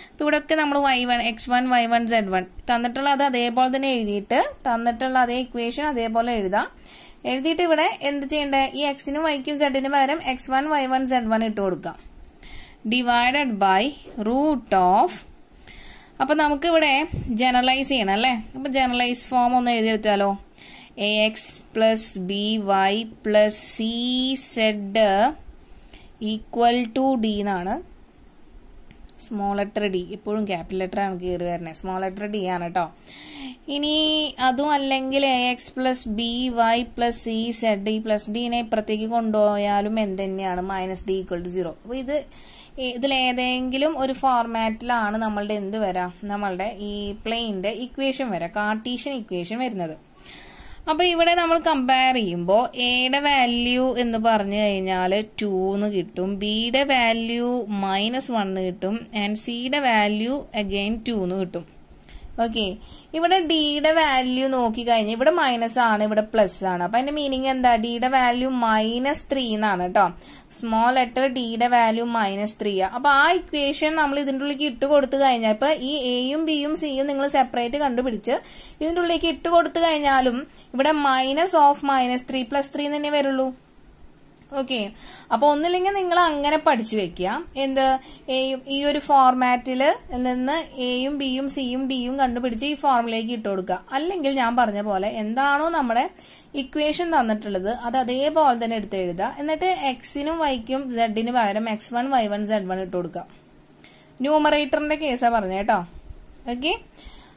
അപ്പോൾ ഇവിടെയൊക്കെ നമ്മൾ y one x one y one z one തന്നിട്ടുള്ള അത് അതേപോലെ തന്നെ എഴുതിയിട്ട് തന്നിട്ടുള്ള അതേ ഇക്വേഷൻ അതേപോലെ എഴുതാം എഴുതിയിട്ട് ഇവിടെ എന്ത് ചെയ്യണ്ടേ ഈ എക്സിനും വൈക്കും സെഡിന് പകരം x one y one z one ഇട്ട് കൊടുക്കാം ഡിവൈഡഡ് ബൈ റൂട്ട് ഓഫ് അപ്പം നമുക്കിവിടെ ജനറലൈസ് ചെയ്യണം അല്ലേ അപ്പം ജനറലൈസ് ഫോം ഒന്ന് എഴുതിയെടുത്താലോ a x plus B y plus c z equal to d എന്നാണ് സ്മോൾ ലെറ്റർ ഡി ഇപ്പോഴും ക്യാപിറ്റൽ ലെറ്റർ ആണ് കയറി വരുന്നത് സ്മോൾ ലെറ്റർ ഡി ആണ് കേട്ടോ ഇനി അതും അല്ലെങ്കിൽ a x plus B y plus c z ഈ പ്ലസ് ഡിനെ ഇപ്പുറത്തേക്ക് കൊണ്ടുപോയാലും എന്ത് തന്നെയാണ് minus d equal to zero അപ്പോൾ ഇത് ഇതിലേതെങ്കിലും ഒരു ഫോർമാറ്റിലാണ് നമ്മളുടെ എന്ത് വരാം നമ്മളുടെ ഈ പ്ലെയിൻ്റെ ഇക്വേഷൻ വരാം കാർട്ടീഷ്യൻ ഇക്വേഷൻ വരുന്നത് അപ്പോൾ ഇവിടെ നമ്മൾ കമ്പയർ ചെയ്യുമ്പോൾ എയുടെ വാല്യൂ എന്ന് പറഞ്ഞു കഴിഞ്ഞാൽ ടു എന്ന് കിട്ടും ബിയുടെ വാല്യൂ മൈനസ് വൺ എന്ന് കിട്ടും ആൻഡ് സിയുടെ വാല്യൂ അഗെയിൻ ടു എന്ന് കിട്ടും ഓക്കെ ഇവിടെ ഡിയുടെ വാല്യൂ നോക്കി കഴിഞ്ഞാൽ ഇവിടെ മൈനസ് ആണ് ഇവിടെ പ്ലസ് ആണ് അപ്പൊ അതിന്റെ മീനിങ് എന്താ ഡിയുടെ വാല്യൂ മൈനസ് ത്രീ എന്നാണ് കേട്ടോ സ്മോൾ ലെറ്റർ ഡിയുടെ വാല്യൂ മൈനസ് ത്രീ ആണ് അപ്പൊ ആ ഇക്വേഷൻ നമ്മൾ ഇതിന്റെ ഉള്ളിലേക്ക് ഇട്ട് കൊടുത്തു കഴിഞ്ഞാൽ ഇപ്പൊ ഈ എയും ബിയും സിയും നിങ്ങൾ സെപ്പറേറ്റ് കണ്ടുപിടിച്ച് ഇതിന്റെ ഉള്ളിലേക്ക് ഇട്ട് കൊടുത്തു കഴിഞ്ഞാലും ഇവിടെ minus of minus three plus three തന്നെ വരുള്ളൂ ഓക്കെ അപ്പോൾ ഒന്നില്ലെങ്കിൽ നിങ്ങൾ അങ്ങനെ പഠിച്ചു വെക്കുക എന്ത് എയും ഈ ഒരു ഫോർമാറ്റിൽ നിന്ന് എയും ബിയും സിയും ഡിയും കണ്ടുപിടിച്ച് ഈ ഫോർമുലേക്ക് ഇട്ട് കൊടുക്കുക അല്ലെങ്കിൽ ഞാൻ പറഞ്ഞ പോലെ എന്താണോ നമ്മുടെ ഇക്വേഷൻ തന്നിട്ടുള്ളത് അത് അതേപോലെ തന്നെ എടുത്ത് എഴുതുക എന്നിട്ട് എക്സിനും വൈക്കും സെഡിന് പകരം x one y one z one ഇട്ട് കൊടുക്കുക ന്യൂമറേറ്ററിന്റെ കേസാണ് പറഞ്ഞ കേട്ടോ ഓക്കെ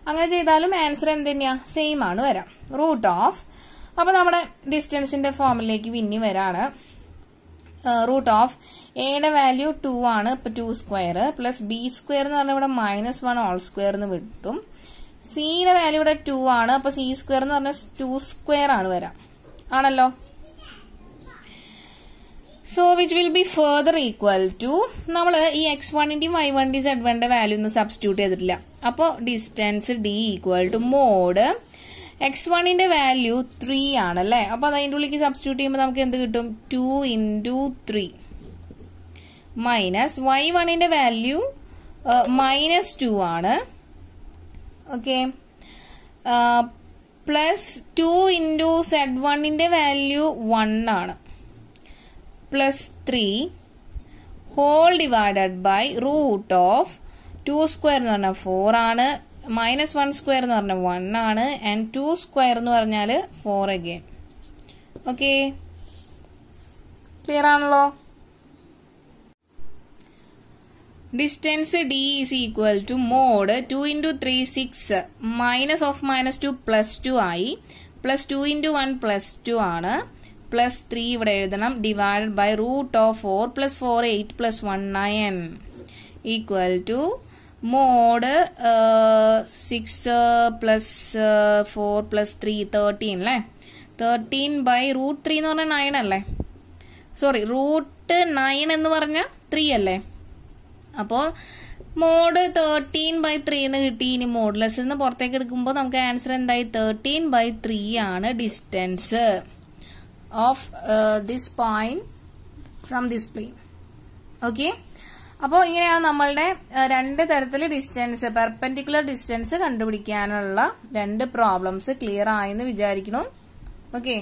അങ്ങനെ ചെയ്താലും ആൻസർ എന്ത് തന്നെയാ സെയിം ആണ് വരാം റൂട്ട് ഓഫ് അപ്പോൾ നമ്മുടെ ഡിസ്റ്റൻസിന്റെ ഫോമിലേക്ക് പിന്നി വരാണ് റൂട്ട് ഓഫ് എയുടെ വാല്യൂ ടു ആണ് ഇപ്പൊ two square plus b square എന്ന് പറഞ്ഞാൽ ഇവിടെ മൈനസ് വൺ ഓൾ സ്ക്വയർ എന്ന് വിട്ടും സിയുടെ വാല്യൂ ഇവിടെ ടു ആണ് അപ്പൊ സി സ്ക്വയർ എന്ന് പറഞ്ഞാൽ ടു സ്ക്വയർ ആണ് വരാം ആണല്ലോ so which will be further equal to നമ്മൾ ഈ എക്സ് വണ്ണിന്റെയും വൈ വണ്ണിന്റെയും സെഡ് വണ്ണിന്റെ വാല്യൂ ഒന്നും സബ്സ്റ്റിറ്റ്യൂട്ട് ചെയ്തിട്ടില്ല അപ്പോൾ distance d equal to mod x വണ്ണിന്റെ വാല്യൂ ത്രീ ആണല്ലേ അപ്പൊ അത് അതിൻ്റെ ഉള്ളിലേക്ക് സബ്സ്റ്റിറ്റ്യൂട്ട് ചെയ്യുമ്പോൾ നമുക്ക് എന്ത് കിട്ടും two into three minus y വണ്ണിന്റെ വാല്യൂ മൈനസ് ടു ആണ് okay plus two into z വണ്ണിൻ്റെ വാല്യൂ വൺ ആണ് plus three whole divided by root of two square എന്ന് പറഞ്ഞാൽ ഫോർ ആണ് മൈനസ് വൺ സ്ക്വയർ എന്ന് പറഞ്ഞാൽ വൺ ആണ് ആൻഡ് ടു സ്ക്വയർ എന്ന് പറഞ്ഞാൽ ഫോർ അഗെയിൻ ഓക്കെ ക്ലിയർ ആണല്ലോ distance D is equal to mod two into three six minus of minus two plus two ആയി plus two into one plus two ആണ് plus three ഇവിടെ എഴുതണം divide by root of four plus four eight plus one nine equal to mod six plus four plus three thirteen അല്ലേ thirteen by root three എന്ന് പറഞ്ഞാൽ nine അല്ലേ sorry root nine എന്ന് പറഞ്ഞാൽ three അല്ലേ അപ്പോൾ മോഡ് തേർട്ടീൻ ബൈ ത്രീ എന്ന് കിട്ടി ഇനി മോഡ്ലെസ് എന്ന് പുറത്തേക്ക് എടുക്കുമ്പോൾ നമുക്ക് ആൻസർ എന്തായി തേർട്ടീൻ ബൈ ത്രീ ആണ് distance of this point from this plane okay അപ്പോൾ ഇങ്ങനെയാണ് നമ്മളുടെ രണ്ട് തരത്തില് ഡിസ്റ്റൻസ് പെർപെൻഡിക്കുലർ ഡിസ്റ്റൻസ് കണ്ടുപിടിക്കാനുള്ള രണ്ട് പ്രോബ്ലംസ് ക്ലിയർ ആയെന്ന് വിചാരിക്കണം ഓക്കെ